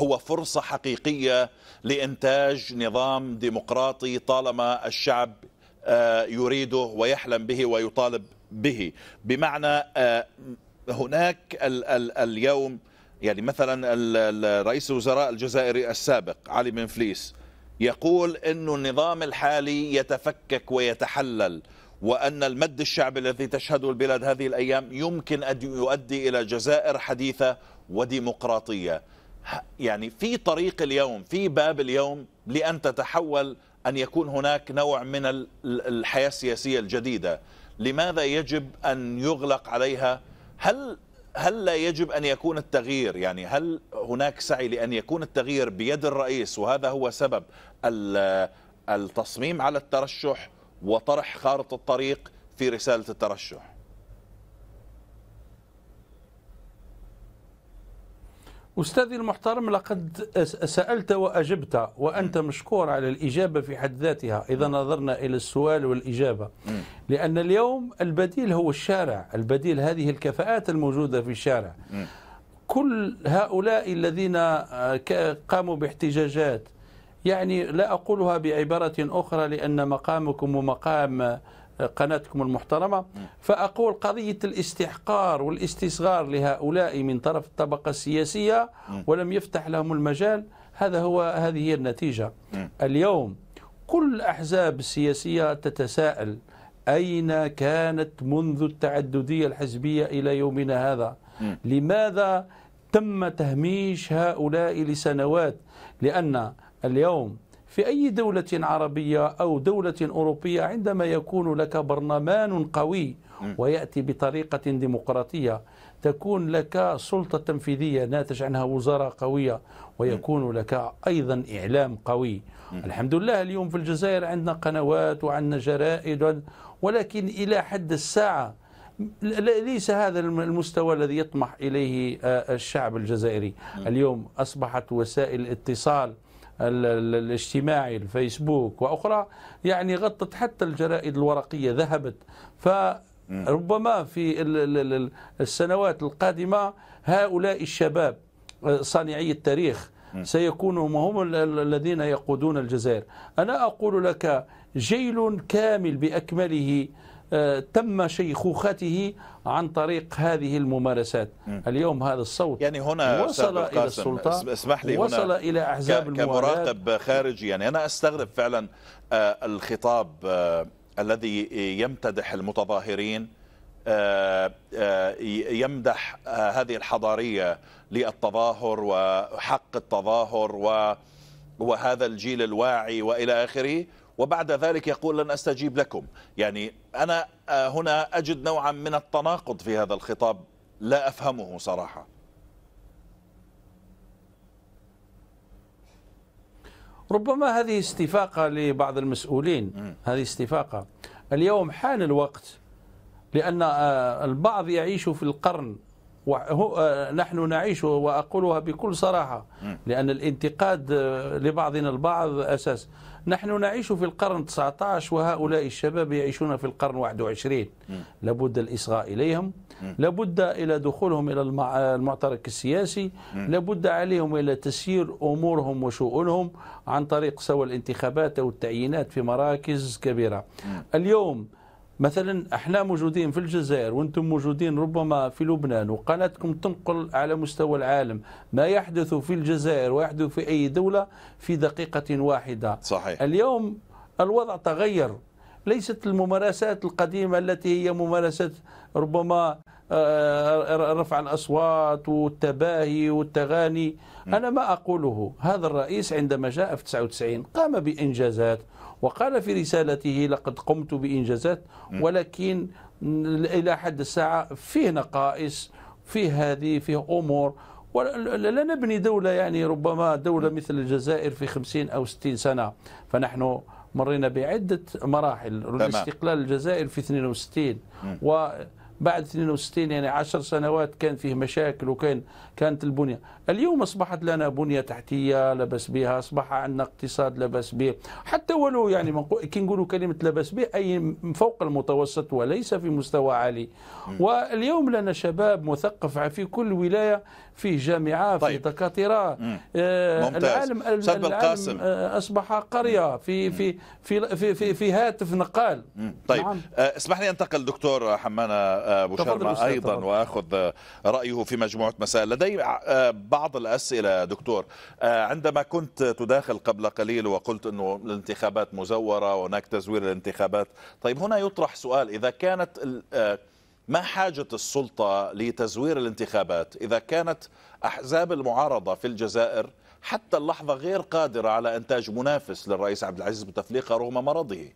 هو فرصة حقيقية لإنتاج نظام ديمقراطي طالما الشعب آه، يريده ويحلم به ويطالب به بمعنى آه، هناك اليوم يعني مثلا رئيس الوزراء الجزائري السابق علي بن فليس يقول أن النظام الحالي يتفكك ويتحلل وأن المد الشعبي الذي تشهده البلاد هذه الأيام يمكن أن يؤدي إلى جزائر حديثة وديمقراطية يعني في طريق اليوم في باب اليوم لأن تتحول أن يكون هناك نوع من الحياة السياسية الجديدة لماذا يجب أن يغلق عليها هل هل لا يجب أن يكون التغيير يعني هل هناك سعي لأن يكون التغيير بيد الرئيس وهذا هو سبب التصميم على الترشح وطرح خارطة الطريق في رسالة الترشح أستاذي المحترم لقد سألت وأجبت وأنت مشكور على الإجابة في حد ذاتها إذا نظرنا إلى السؤال والإجابة لأن اليوم البديل هو الشارع البديل هذه الكفاءات الموجودة في الشارع كل هؤلاء الذين آه، قاموا باحتجاجات يعني لا أقولها بعبارة أخرى لأن مقامكم ومقام قناتكم المحترمة فأقول قضية الاستحقار والاستصغار لهؤلاء من طرف الطبقة السياسية ولم يفتح لهم المجال هذا هو هذه هي النتيجة اليوم كل الأحزاب السياسية تتساءل أين كانت منذ التعددية الحزبية إلى يومنا هذا لماذا تم تهميش هؤلاء لسنوات لأن اليوم في أي دولة عربية أو دولة أوروبية عندما يكون لك برلمان قوي ويأتي بطريقة ديمقراطية تكون لك سلطة تنفيذية ناتج عنها وزارة قوية ويكون لك أيضا إعلام قوي الحمد لله اليوم في الجزائر عندنا قنوات وعندنا جرائد ولكن إلى حد الساعة ليس هذا المستوى الذي يطمح إليه آه، الشعب الجزائري اليوم أصبحت وسائل الاتصال الاجتماعي الفيسبوك وأخرى يعني غطت حتى الجرائد الورقية ذهبت فربما في السنوات القادمة هؤلاء الشباب آه، صانعي التاريخ سيكونوا هم الذين يقودون الجزائر أنا أقول لك جيل كامل بأكمله تم شيخوخته عن طريق هذه الممارسات اليوم هذا الصوت يعني هنا وصل إلى السلطة اسمح لي وصل هنا إلى أحزاب كمراقب خارجي يعني أنا أستغرب فعلا آه، الخطاب آه، الذي يمتدح المتظاهرين آه، يمدح هذه الحضارية للتظاهر وحق التظاهر وهذا الجيل الواعي وإلى آخره وبعد ذلك يقول لن أستجيب لكم يعني أنا آه، هنا أجد نوعا من التناقض في هذا الخطاب لا أفهمه صراحة ربما هذه استفاقة لبعض المسؤولين هذه استفاقة اليوم حان الوقت لأن آه، البعض يعيش في القرن آه، نحن نعيش وأقولها بكل صراحة لأن الانتقاد لبعضنا البعض أساس نحن نعيش في القرن 19 وهؤلاء الشباب يعيشون في القرن 21 لابد الإصغاء إليهم لابد إلى دخولهم إلى المعترك السياسي لابد عليهم إلى تسيير أمورهم وشؤونهم عن طريق سواء الانتخابات أو التعيينات في مراكز كبيرة اليوم مثلا احنا موجودين في الجزائر وانتم موجودين ربما في لبنان وقناتكم تنقل على مستوى العالم ما يحدث في الجزائر ويحدث في اي دوله في دقيقه واحده صحيح. اليوم الوضع تغير ليست الممارسات القديمه التي هي ممارسات ربما آه، آه، رفع الاصوات والتباهي والتغاني انا ما اقوله هذا الرئيس عندما جاء في 99 قام بانجازات وقال في رسالته لقد قمت بإنجازات ولكن إلى حد الساعة فيه نقائص فيه هذه فيه أمور لا نبني دولة يعني ربما دولة مثل الجزائر في خمسين أو ستين سنة فنحن مرينا بعدة مراحل الاستقلال الجزائر في 62 و بعد 62 يعني 10 سنوات كان فيه مشاكل وكان كانت البنية اليوم أصبحت لنا بنية تحتية لبس بها أصبح عندنا اقتصاد لبس به حتى ولو يعني كي نقولوا كلمة لبس به أي فوق المتوسط وليس في مستوى عالي واليوم لنا شباب مثقف في كل ولاية في جامعة في طيب. دكاترة آه العالم العالم القاسم. آه أصبح قرية في في في في في, في هاتف نقال مم. طيب نعم. آه اسمح لي أنتقل دكتور حمانة آه، بوشرمة أيضا طبعا. وأخذ رأيه في مجموعة مسائل لدي آه، بعض الأسئلة دكتور آه، عندما كنت تداخل قبل قليل وقلت أنه الانتخابات مزورة وهناك تزوير الانتخابات طيب هنا يطرح سؤال إذا كانت ما حاجة السلطة لتزوير الانتخابات إذا كانت أحزاب المعارضة في الجزائر حتى اللحظة غير قادرة على إنتاج منافس للرئيس عبد العزيز بوتفليقة رغم مرضه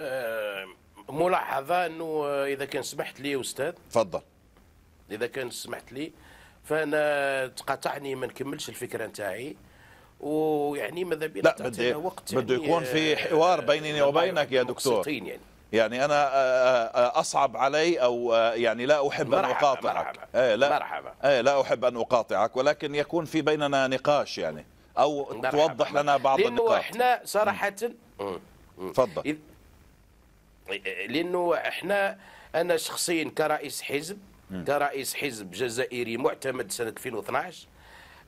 أه، ملاحظة أنه إذا كان سمحت لي أستاذ تفضل إذا كان سمحت لي فأنا تقاطعني ما نكملش الفكرة نتاعي ويعني ماذا بينا لا بدي وقت بده يعني يكون في حوار آه، بيني وبينك يا دكتور يعني يعني انا آه، آه، اصعب علي او يعني لا احب ان اقاطعك مرحبا إيه، لا مرحبا أي لا احب ان اقاطعك ولكن يكون في بيننا نقاش يعني او مرحبا توضح لنا بعض لأنه النقاط لانه احنا صراحه تفضل لانه احنا انا شخصيا كرئيس حزب كرئيس حزب جزائري معتمد سنه 2012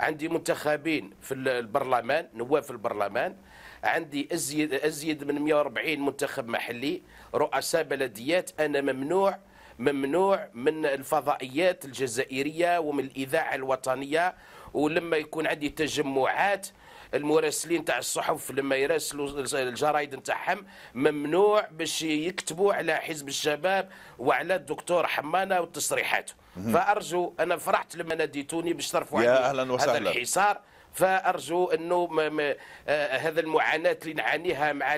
عندي منتخبين في البرلمان نواب في البرلمان عندي ازيد ازيد من 140 منتخب محلي رؤساء بلديات انا ممنوع ممنوع من الفضائيات الجزائريه ومن الاذاعه الوطنيه ولما يكون عندي تجمعات المراسلين تاع الصحف لما يراسلوا الجرايد نتاعهم ممنوع باش يكتبوا على حزب الشباب وعلى الدكتور حمانه وتصريحاته فارجو انا فرحت لما ناديتوني باش ترفعوا يا اهلا وسهلا هذا الحصار فارجو انه ما ما آه هذا المعاناه اللي نعانيها مع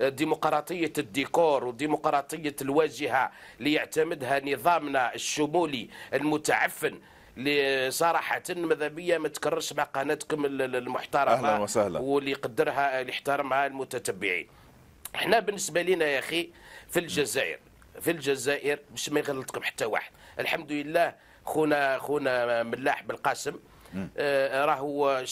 ديمقراطيه الديكور وديمقراطيه الواجهه اللي يعتمدها نظامنا الشمولي المتعفن صراحة ماذا بيا ما تكررش مع قناتكم المحترمة أهلا وسهلا واللي قدرها اللي المتتبعين احنا بالنسبة لنا يا أخي في الجزائر في الجزائر باش ما يغلطكم حتى واحد الحمد لله خونا خونا ملاح بالقاسم آه، راهو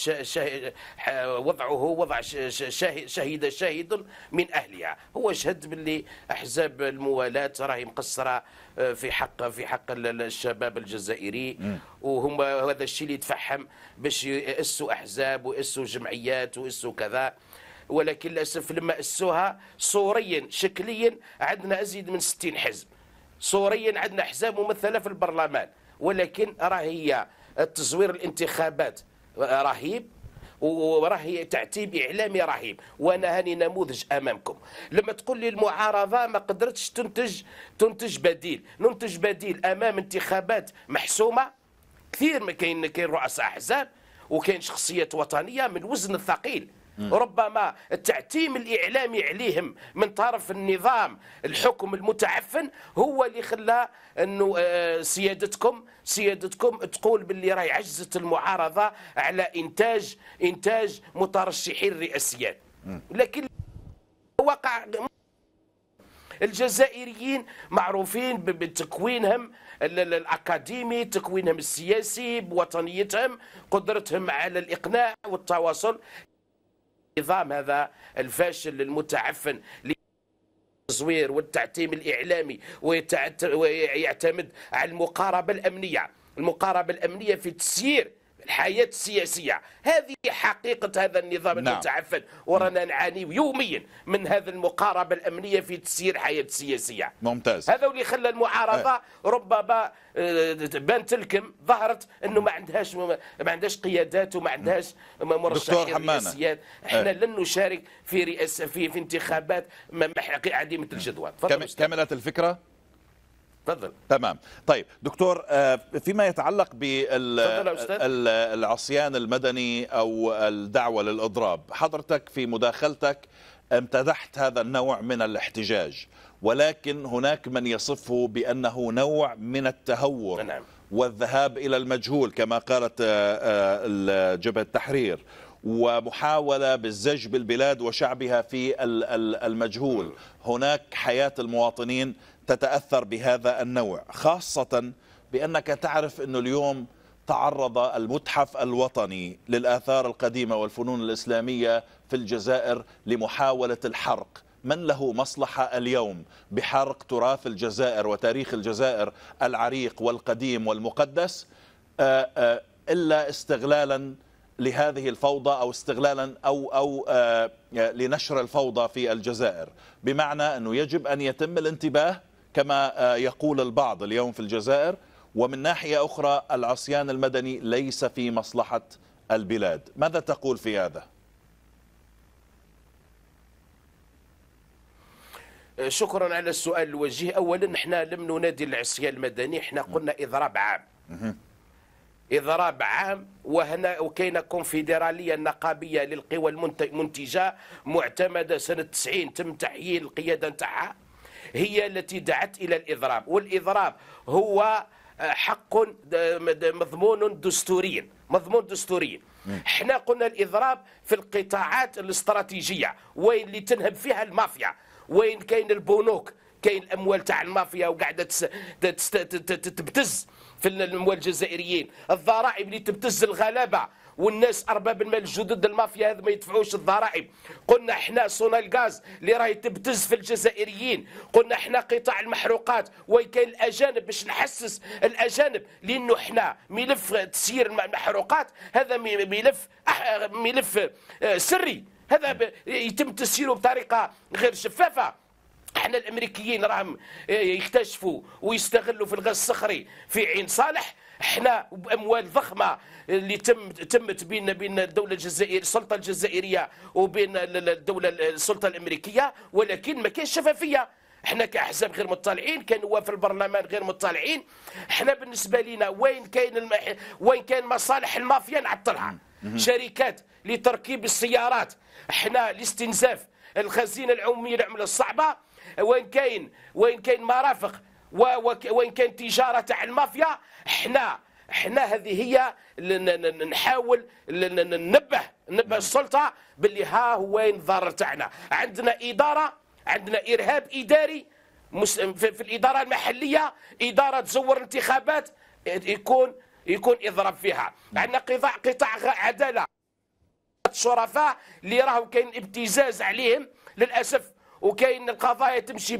وضعه وضع شهيد شهيد شاهد من اهلها هو شهد باللي احزاب الموالاه راهي مقصره آه، في حق في حق الشباب الجزائري وهم هذا الشيء اللي يتفحم باش ياسوا احزاب وياسوا جمعيات وياسوا كذا ولكن للاسف لما اسوها صوريا شكليا عندنا ازيد من 60 حزب صوريا عندنا احزاب ممثله في البرلمان ولكن راه هي التزوير الانتخابات رهيب وراه تعتيب اعلامي رهيب وانا هاني نموذج امامكم لما تقول لي المعارضه ما قدرتش تنتج تنتج بديل ننتج بديل امام انتخابات محسومه كثير ما كاين كاين رؤساء احزاب وكاين شخصيات وطنيه من وزن الثقيل ربما التعتيم الإعلامي عليهم من طرف النظام الحكم المتعفن هو اللي خلى أنه آه، سيادتكم سيادتكم تقول باللي راهي عجزت المعارضة على إنتاج إنتاج مترشحين رئاسيين لكن وقع الجزائريين معروفين بتكوينهم الاكاديمي تكوينهم السياسي بوطنيتهم قدرتهم على الاقناع والتواصل النظام هذا الفاشل المتعفن التزوير والتعتيم الإعلامي ويعتمد على المقاربة الأمنية المقاربة الأمنية في تسيير الحياة السياسية هذه حقيقة هذا النظام نعم. المتعفن ورانا نعاني يوميا من هذا المقاربة الأمنية في تسيير الحياة السياسية ممتاز هذا اللي خلى المعارضة أه. ربما آه، بانت تلكم ظهرت أنه ما عندهاش ما عندهاش قيادات وما عندهاش نعم. مرشحين رئاسيات أه. احنا أه. لن نشارك في رئاسة في, في انتخابات عديمة الجدوى كملت الفكرة تفضل تمام طيب دكتور آه، فيما يتعلق بالعصيان المدني او الدعوه للاضراب حضرتك في مداخلتك امتدحت هذا النوع من الاحتجاج ولكن هناك من يصفه بانه نوع من التهور نعم. والذهاب الى المجهول كما قالت آه، آه، جبهه التحرير ومحاولة بالزج بالبلاد وشعبها في المجهول هناك حياة المواطنين تتأثر بهذا النوع خاصة بأنك تعرف أنه اليوم تعرض المتحف الوطني للآثار القديمة والفنون الإسلامية في الجزائر لمحاولة الحرق من له مصلحة اليوم بحرق تراث الجزائر وتاريخ الجزائر العريق والقديم والمقدس آه، آه، إلا استغلالا لهذه الفوضى أو استغلالا أو, أو آه، لنشر الفوضى في الجزائر بمعنى أنه يجب أن يتم الانتباه كما آه، يقول البعض اليوم في الجزائر ومن ناحية أخرى العصيان المدني ليس في مصلحة البلاد ماذا تقول في هذا؟ شكرا على السؤال الوجيه اولا احنا لم ننادي العصيان المدني احنا قلنا اضراب عام اضراب عام وهنا وكاين كونفدراليه نقابيه للقوى المنتجه معتمده سنه 90 تم تحيين القياده نتاعها هي التي دعت إلى الإضراب والإضراب هو آه، حق آه، مضمون دستوريا مضمون دستوريا احنا قلنا الإضراب في القطاعات الاستراتيجية وين اللي تنهب فيها المافيا وين كاين البنوك كاين الاموال تاع المافيا وقاعده تبتز في الاموال الجزائريين الضرائب اللي تبتز الغلابه والناس ارباب المال الجدد المافيا هذا ما يدفعوش الضرائب قلنا احنا صونا الغاز اللي راهي تبتز في الجزائريين قلنا احنا قطاع المحروقات وين الاجانب باش نحسس الاجانب لانه احنا ملف تسيير المحروقات هذا ملف ملف آه، سري هذا يتم تسييره بطريقه غير شفافه احنا الامريكيين راهم آه، يكتشفوا ويستغلوا في الغاز الصخري في عين صالح احنا باموال ضخمه اللي تم تمت بين بين الدوله الجزائريه السلطه الجزائريه وبين الدوله السلطه الامريكيه ولكن ما كاينش شفافيه احنا كاحزاب غير مطلعين كنواب في البرلمان غير مطلعين احنا بالنسبه لنا وين كاين المح... وين كاين مصالح المافيا نعطلها شركات لتركيب السيارات احنا لاستنزاف الخزينه العموميه العمله الصعبه وين كاين وين كاين مرافق وان كان تجاره تاع المافيا احنا احنا هذه هي نحاول ننبه ننبه السلطه باللي ها هو الضرر تاعنا عندنا اداره عندنا ارهاب اداري في الاداره المحليه اداره تزور انتخابات يكون يكون اضراب فيها عندنا قطاع قطاع عداله الشرفاء اللي راهو كاين ابتزاز عليهم للاسف وكاين القضايا تمشي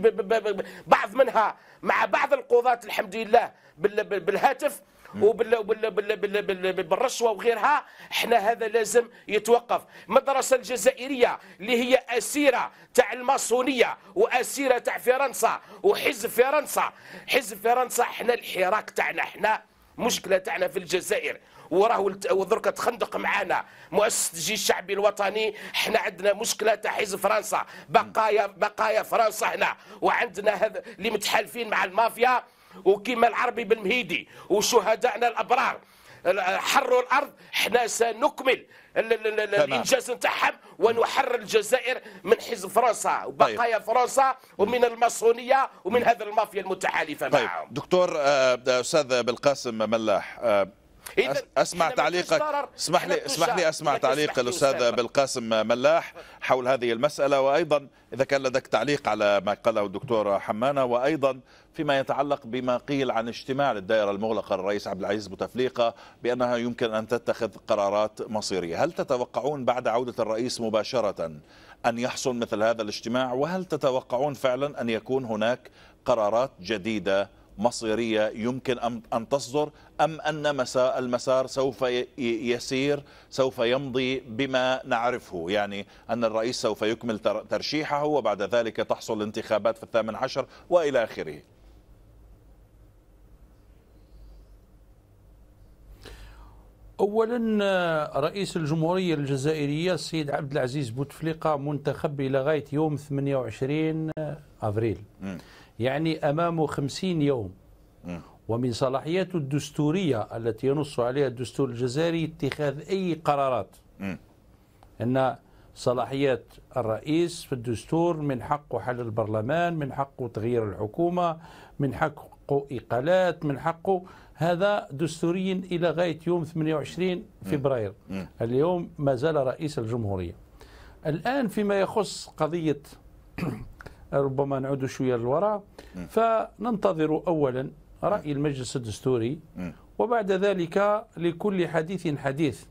بعض منها مع بعض القضاة الحمد لله بالهاتف وبالرشوه وغيرها احنا هذا لازم يتوقف المدرسه الجزائريه اللي هي اسيره تاع الماسونيه واسيره تاع فرنسا وحزب فرنسا حزب فرنسا احنا الحراك تاعنا احنا مشكله تاعنا في الجزائر وراه ودرك تخندق معانا مؤسسه الجيش الشعبي الوطني احنا عندنا مشكله تاع حزب فرنسا بقايا بقايا فرنسا هنا وعندنا هذا اللي متحالفين مع المافيا وكما العربي بالمهيدي وشهدائنا الابرار حروا الارض احنا سنكمل الانجاز نتاعهم ونحرر الجزائر من حزب فرنسا وبقايا طيب. فرنسا ومن الماسونيه ومن هذه المافيا المتحالفه طيب. معهم دكتور آه، آه، استاذ بالقاسم ملاح آه، اسمع تعليقك اسمح لي اسمح لي اسمع تعليق الاستاذ بالقاسم ملاح حول هذه المساله وايضا اذا كان لديك تعليق على ما قاله الدكتور حمانه وايضا فيما يتعلق بما قيل عن اجتماع للدائره المغلقه للرئيس عبد العزيز بوتفليقه بانها يمكن ان تتخذ قرارات مصيريه، هل تتوقعون بعد عوده الرئيس مباشره ان يحصل مثل هذا الاجتماع وهل تتوقعون فعلا ان يكون هناك قرارات جديده مصيرية يمكن أن تصدر أم أن المسار سوف يسير سوف يمضي بما نعرفه يعني أن الرئيس سوف يكمل ترشيحه وبعد ذلك تحصل الانتخابات في الثامن عشر وإلى آخره اولا رئيس الجمهوريه الجزائريه السيد عبد العزيز بوتفليقه منتخب الى غايه يوم 28 افريل م. يعني أمامه خمسين يوم ومن صلاحياته الدستورية التي ينص عليها الدستور الجزائري اتخاذ أي قرارات أن صلاحيات الرئيس في الدستور من حقه حل البرلمان من حقه تغيير الحكومة من حقه إقالات من حقه هذا دستوريا إلى غاية يوم 28 فبراير اليوم ما زال رئيس الجمهورية الآن فيما يخص قضية ربما نعود شويه للوراء فننتظر اولا راي المجلس الدستوري وبعد ذلك لكل حديث حديث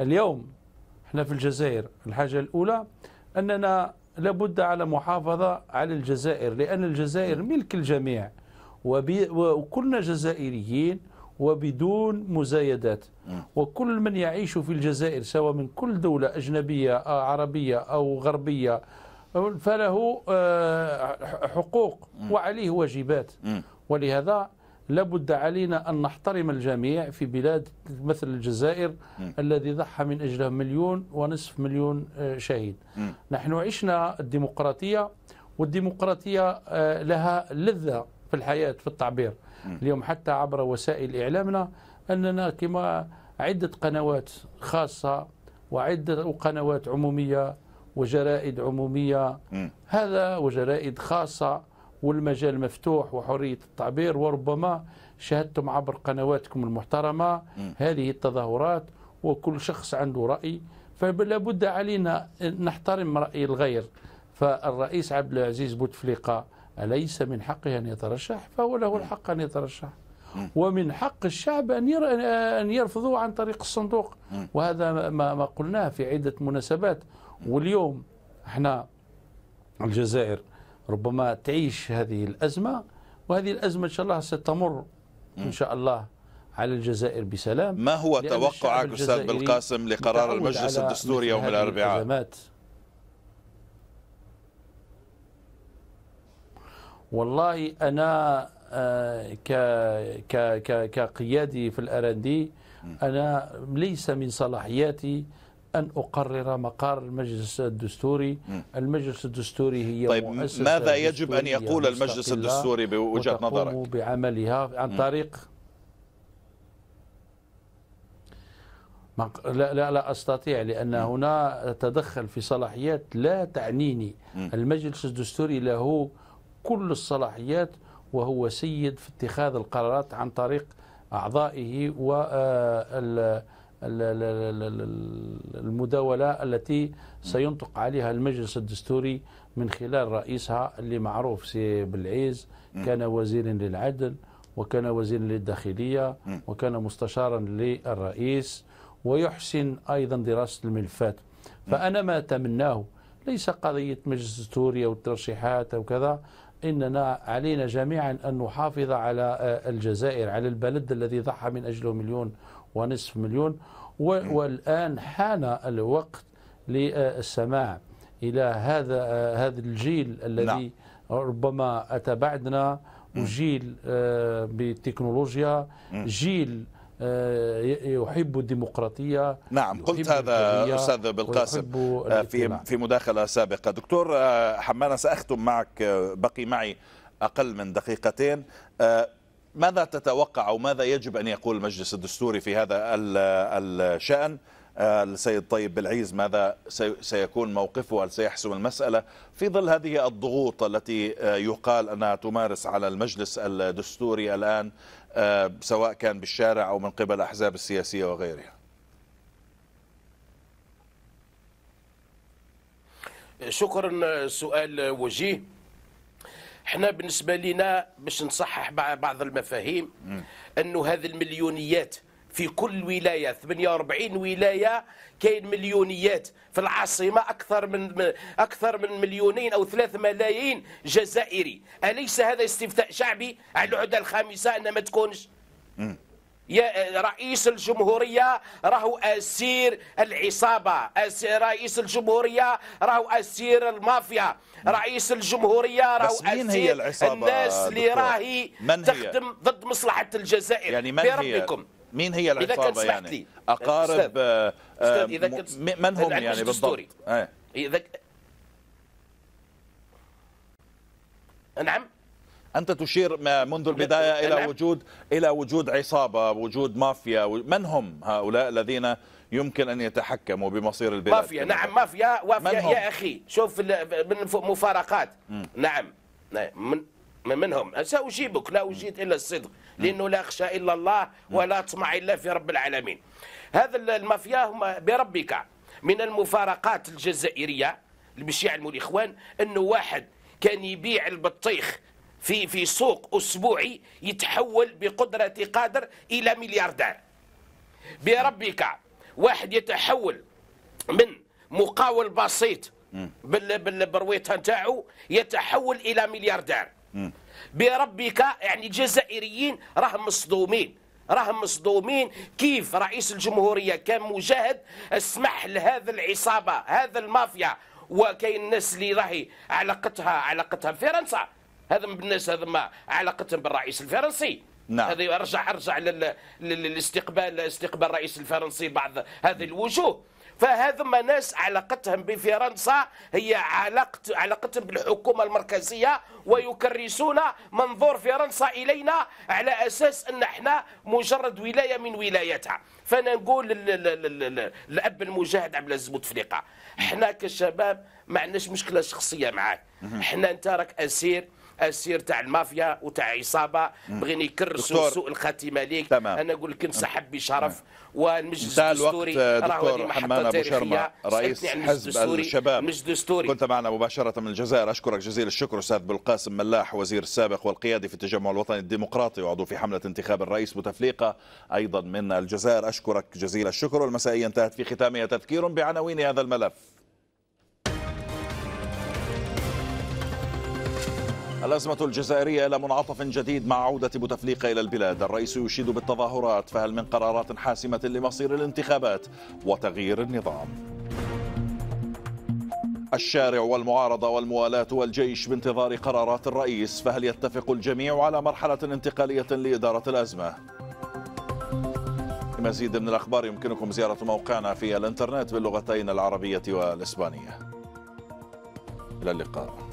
اليوم احنا في الجزائر الحاجه الاولى اننا لابد على محافظه على الجزائر لان الجزائر ملك الجميع وكلنا جزائريين وبدون مزايدات وكل من يعيش في الجزائر سواء من كل دولة أجنبية أو عربية أو غربية فله آه، حقوق وعليه واجبات ولهذا لابد علينا أن نحترم الجميع في بلاد مثل الجزائر م. الذي ضحى من أجله مليون ونصف مليون آه، شهيد م. نحن عشنا الديمقراطية والديمقراطية آه، لها لذة في الحياة في التعبير م. اليوم حتى عبر وسائل إعلامنا أننا كما عدة قنوات خاصة وعدة قنوات عمومية وجرائد عمومية هذا وجرائد خاصة والمجال مفتوح وحرية التعبير وربما شاهدتم عبر قنواتكم المحترمة هذه التظاهرات وكل شخص عنده رأي فلا بد علينا نحترم رأي الغير فالرئيس عبد العزيز بوتفليقة أليس من حقه أن يترشح فهو له الحق أن يترشح ومن حق الشعب أن أن يرفضوه عن طريق الصندوق وهذا ما قلناه في عدة مناسبات واليوم احنا الجزائر ربما تعيش هذه الأزمة وهذه الأزمة إن شاء الله ستمر إن شاء الله على الجزائر بسلام ما هو توقعك أستاذ بالقاسم لقرار المجلس الدستوري يوم الأربعاء والله أنا آه، ك ك كقيادي في الأراندي أنا ليس من صلاحياتي أن أقرر مقار المجلس الدستوري المجلس الدستوري هي طيب مؤسسة ماذا يجب أن يقول المجلس الدستوري بوجهة نظرك بعملها عن طريق لا لا لا استطيع لان هنا تدخل في صلاحيات لا تعنيني المجلس الدستوري له كل الصلاحيات وهو سيد في اتخاذ القرارات عن طريق اعضائه و آه، المداولة التي سينطق عليها المجلس الدستوري من خلال رئيسها اللي معروف سي بالعيز كان وزيرا للعدل وكان وزيرا للداخلية وكان مستشارا للرئيس ويحسن أيضا دراسة الملفات فأنا ما تمناه ليس قضية مجلس الدستوري أو الترشيحات أو كذا إننا علينا جميعا أن نحافظ على آه، الجزائر على البلد الذي ضحى من أجله مليون ونصف مليون والآن حان الوقت للسماع إلى هذا هذا الجيل الذي نعم. ربما أتى بعدنا وجيل آه، بالتكنولوجيا جيل آه، يحب الديمقراطية نعم قلت هذا أستاذ بالقاسم آه، في في مداخلة سابقة دكتور حمانة سأختم معك بقي معي أقل من دقيقتين ماذا تتوقع أو ماذا يجب أن يقول المجلس الدستوري في هذا الشأن آه، السيد طيب بالعيز ماذا سيكون موقفه هل سيحسم المسألة في ظل هذه الضغوط التي آه، يقال أنها تمارس على المجلس الدستوري الآن آه، سواء كان بالشارع أو من قبل الأحزاب السياسية وغيرها شكرا سؤال وجيه احنا بالنسبه لنا باش نصحح بعض المفاهيم انه هذه المليونيات في كل ولايه 48 ولايه كاين مليونيات في العاصمه اكثر من اكثر من مليونين او ثلاث ملايين جزائري اليس هذا استفتاء شعبي على العدة الخامسه ان ما تكونش رئيس الجمهورية راهو أسير العصابة رئيس الجمهورية راهو أسير المافيا رئيس الجمهورية راهو أسير هي العصابة الناس اللي راهي تخدم ضد مصلحة الجزائر يعني من بربكم هي؟ مين هي العصابة يعني لي. أقارب أستاذ. آه، أستاذ إذا كنت من هم يعني بالضبط آه. إذا نعم انت تشير منذ البدايه الى وجود الى وجود عصابه وجود مافيا من هم هؤلاء الذين يمكن ان يتحكموا بمصير البلاد مافيا نعم مافيا وافيا يا اخي شوف من مفارقات نعم. نعم من منهم سأجيبك لا أجيد إلا الصدق لأنه لا أخشى إلا الله ولا أطمع إلا في رب العالمين هذا المافيا هم بربك من المفارقات الجزائرية اللي باش يعلموا الإخوان أنه واحد كان يبيع البطيخ في في سوق اسبوعي يتحول بقدره قادر الى ملياردير بربك واحد يتحول من مقاول بسيط بالبرويطه نتاعو يتحول الى ملياردير بربك يعني الجزائريين راهم مصدومين راهم مصدومين كيف رئيس الجمهوريه كان مجاهد اسمح لهذا العصابه هذا المافيا وكاين الناس اللي راهي علاقتها علاقتها بفرنسا هذا الناس هذا ما علاقه بالرئيس الفرنسي نعم. هذا ارجع ارجع للاستقبال استقبال الرئيس الفرنسي بعض هذه الوجوه فهذا ما ناس علاقتهم بفرنسا هي علاقة علاقتهم بالحكومة المركزية ويكرسون منظور فرنسا إلينا على أساس أن احنا مجرد ولاية من ولاياتها فأنا نقول للأب المجاهد عبد العزيز بوتفليقة احنا كشباب ما عندناش مشكلة شخصية معاه احنا انت راك أسير اسير تاع المافيا وتاع عصابه بغينا يكرسوا سوء الخاتمه ليك تمام. انا نقول لك انسحب نعم. بشرف نعم. والمجلس الدستوري دكتور حمان ابو شرمه رئيس حزب الشباب المجلس الدستوري كنت معنا مباشره من الجزائر اشكرك جزيل الشكر استاذ بالقاسم ملاح وزير السابق والقيادي في التجمع الوطني الديمقراطي وعضو في حمله انتخاب الرئيس بوتفليقه ايضا من الجزائر اشكرك جزيل الشكر والمسائيه انتهت في ختامها تذكير بعناوين هذا الملف الأزمة الجزائرية إلى منعطف جديد مع عودة بوتفليقة إلى البلاد الرئيس يشيد بالتظاهرات فهل من قرارات حاسمة لمصير الانتخابات وتغيير النظام الشارع والمعارضة والموالاة والجيش بانتظار قرارات الرئيس فهل يتفق الجميع على مرحلة انتقالية لإدارة الأزمة؟ لمزيد من الأخبار يمكنكم زيارة موقعنا في الإنترنت باللغتين العربية والإسبانية إلى اللقاء